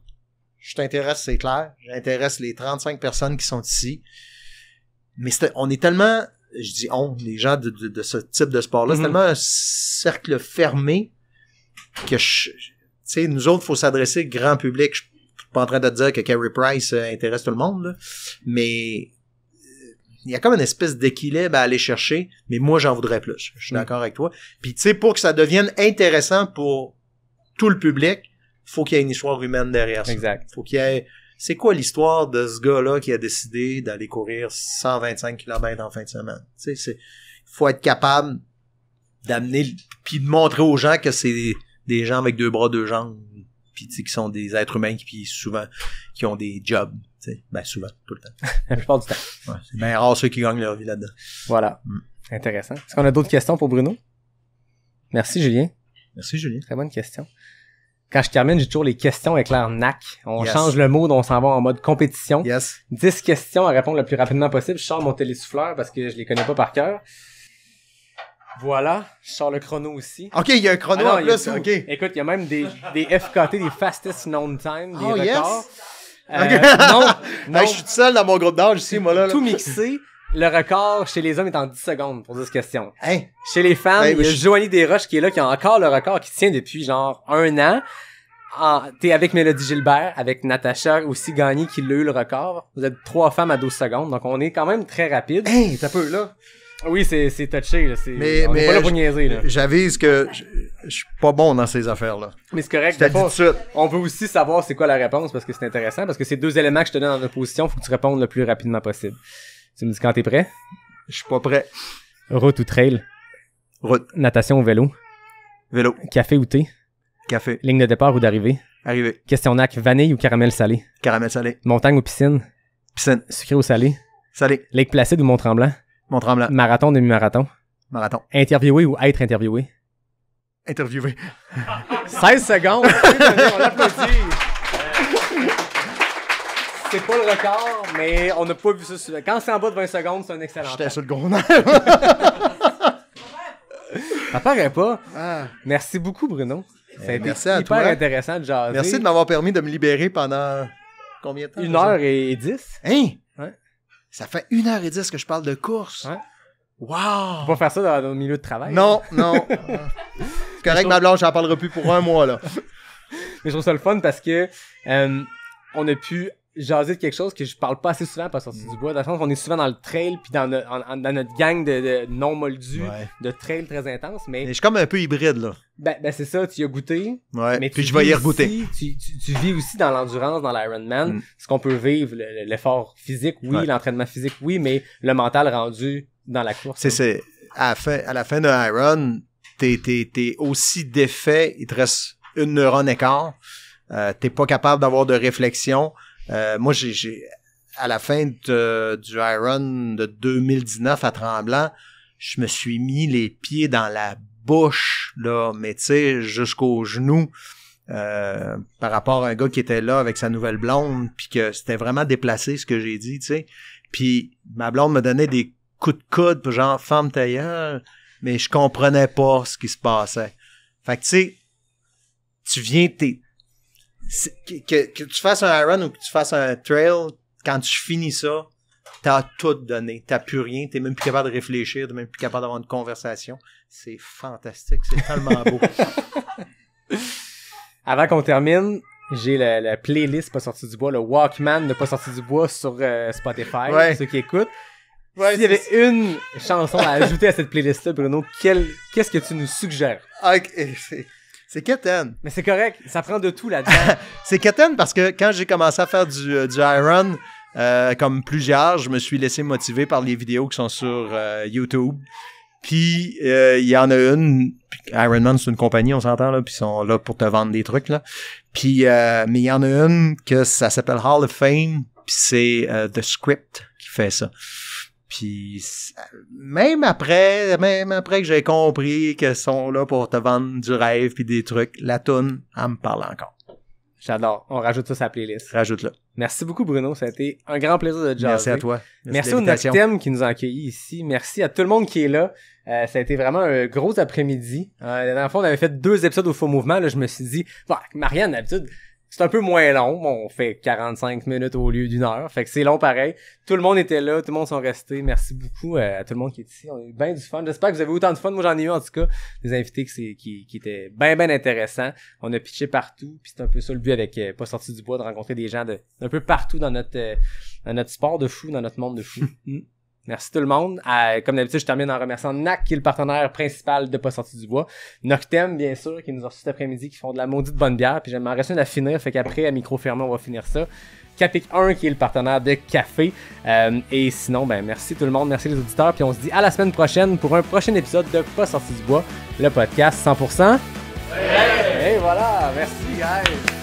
je t'intéresse, c'est clair. J'intéresse les 35 personnes qui sont ici. Mais on est tellement, je dis on, les gens de, ce type de sport-là, c'est mhm. tellement un cercle fermé que, tu sais, nous autres, faut s'adresser grand public. Je suis pas en train de dire que Carrie Price euh, intéresse tout le monde, mais il y a comme une espèce d'équilibre à aller chercher, mais moi j'en voudrais plus. Je suis mm. d'accord avec toi. Puis tu sais, pour que ça devienne intéressant pour tout le public, il faut qu'il y ait une histoire humaine derrière ça. Exact. Faut qu'il c'est quoi l'histoire de ce gars-là qui a décidé d'aller courir 125 km en fin de semaine? Tu sais, c'est, faut être capable d'amener, puis de montrer aux gens que c'est des gens avec deux bras, deux jambes, puis qui sont des êtres humains, puis souvent, qui ont des jobs, ben souvent, tout le temps. la plupart du temps. c'est rare ceux qui gagnent leur vie là-dedans. Voilà. Mm. Intéressant. Est-ce qu'on a d'autres questions pour Bruno? Merci Julien. Merci Julien. Très bonne question. Quand je termine, j'ai toujours les questions avec l'arnaque NAC. On change le mode, on s'en va en mode compétition. Yes. 10 questions à répondre le plus rapidement possible. Je sors mon télésouffleur parce que je les connais pas par cœur. Voilà, je sors le chrono aussi. OK, il y a un chrono ah en plus. OK. Écoute, il y a même des, des FKT, des fastest known time, des oh, records. Euh, non, non. je suis tout seul dans mon groupe d'âge ici, moi, là. Tout mixé. Le record chez les hommes est en 10 secondes pour cette question. Hey. Hein? Chez les femmes, ben, il y Joanie Desroches qui est là, qui a encore le record qui tient depuis genre un an. Ah, t'es avec Mélodie Gilbert, avec Natacha aussi gagnée qui l'a eu le record. Vous êtes trois femmes à 12 secondes, donc on est quand même très rapide. Hey, t'as peu là. Ah oui, c'est touché. mais, on mais, pas J'avise que je, suis pas bon dans ces affaires-là. Mais c'est correct. On veut aussi savoir c'est quoi la réponse parce que c'est intéressant. Parce que ces deux éléments que je te donne en opposition, faut que tu répondes le plus rapidement possible. Tu me dis quand t'es prêt? Je suis pas prêt. Route ou trail? Route. Natation ou vélo? Vélo. Café ou thé? Café. Ligne de départ ou d'arrivée? Arrivée. Question NAC, vanille ou caramel salé? Caramel salé. Montagne ou piscine? Piscine. Sucré ou salé? Salé. Lake Placide ou Mont-Tremblant? Mon là. Marathon, demi-marathon. Marathon. Interviewer ou être interviewé? Interviewé. 16 secondes! C'est pas le record, mais on n'a pas vu ça. Quand c'est en bas de 20 secondes, c'est un excellent. J'étais sur le gondole. Ça paraît pas. Ah. Merci beaucoup, Bruno. C'est eh, merci à hyper intéressant de jaser. Merci de m'avoir permis de me libérer pendant combien de temps? Une heure et dix. Hein? Ça fait une heure et dix que je parle de course. Ouais. Wow! Faut pas faire ça dans le milieu de travail. Non, hein. non. C'est correct, ma blanche, j'en parlerai plus pour un mois, là. Mais je trouve ça le fun parce que euh, on a pu jaser de quelque chose que je parle pas assez souvent parce c'est du bois. Dans le est souvent dans le trail puis dans, notre gang de, non-moldus, de trail très intense. Mais... je suis comme un peu hybride, là. Ben, ben c'est ça, tu as goûté. Mais puis je vais y regoûter. tu, vis aussi dans l'endurance, dans l'Ironman, mm. ce qu'on peut vivre, l'effort physique, oui, l'entraînement physique, oui, mais le mental rendu dans la course. C'est, c'est, hein. à la fin, de Iron, t'es, es aussi défait, il te reste une neurone écart. Euh, t'es pas capable d'avoir de réflexion. Euh, moi, j'ai, à la fin du Iron de 2019 à Tremblant, je me suis mis les pieds dans la bouche, là, mais tu sais, jusqu'aux genoux. Euh, par rapport à un gars qui était là avec sa nouvelle blonde, puis que c'était vraiment déplacé ce que j'ai dit, tu sais. Puis ma blonde me donnait des coups de coude, genre femme tailleur, mais je comprenais pas ce qui se passait. Fait que tu sais, tu viens, t'es que, que, tu fasses un run ou que tu fasses un trail, quand tu finis ça, t'as tout donné. T'as plus rien. T'es même plus capable de réfléchir. T'es même plus capable d'avoir une conversation. C'est fantastique. C'est tellement beau. Avant qu'on termine, j'ai la, la, playlist pas sortie du bois, le Walkman de pas sorti du bois sur euh, Spotify, ceux qui écoutent. Ouais, S'il y avait une chanson à ajouter à cette playlist-là, Bruno, qu'est-ce que tu nous suggères? Ah, c'est quétaine. Mais c'est correct, ça prend de tout là-dedans. c'est quétaine parce que quand j'ai commencé à faire du, euh, du Iron, euh, comme plusieurs, je me suis laissé motiver par les vidéos qui sont sur euh, YouTube. Puis il y en a une, Ironman c'est une compagnie, on s'entend là, puis ils sont là pour te vendre des trucs là. Puis mais il y en a une que ça s'appelle Hall of Fame, puis c'est The Script qui fait ça. Puis même après, même après que j'ai compris qu'elles sont là pour te vendre du rêve puis des trucs, la toune, elle me parle encore. J'adore. On rajoute ça à la playlist. Rajoute-le. Merci beaucoup, Bruno. Ça a été un grand plaisir de te jaser. Merci à toi. Merci, au Noctem qui nous a accueillis ici. Merci à tout le monde qui est là. Euh, ça a été vraiment un gros après-midi. dans le fond, on avait fait deux épisodes au Faux Mouvement. Là, je me suis dit, bah, Marianne, d'habitude, c'est un peu moins long. on fait 45 minutes au lieu d'une heure. Fait que c'est long pareil. Tout le monde était là, tout le monde sont restés. Merci beaucoup euh, à, tout le monde qui est ici. On a eu bien du fun. J'espère que vous avez autant de fun. Moi, j'en ai eu en tout cas. Des invités qui, étaient bien, bien intéressants. On a pitché partout. Puis c'est un peu ça le but avec euh, Pas sorti du bois, de rencontrer des gens de, d'un peu partout dans notre, euh, dans notre sport de fou, dans notre monde de fou. Merci tout le monde. Euh, comme d'habitude, je termine en remerciant NAC, qui est le partenaire principal de Pas Sorti du Bois. Noctem, bien sûr, qui nous a reçu cet après-midi, qui font de la maudite bonne bière. Puis j'aimerais rester à finir, fait qu'après, à micro fermé, on va finir ça. Capic 1, qui est le partenaire de Café. Euh, et sinon, ben merci tout le monde, merci les auditeurs. Puis on se dit à la semaine prochaine pour un prochain épisode de Pas Sorti du Bois, le podcast 100%. Et voilà, merci guys!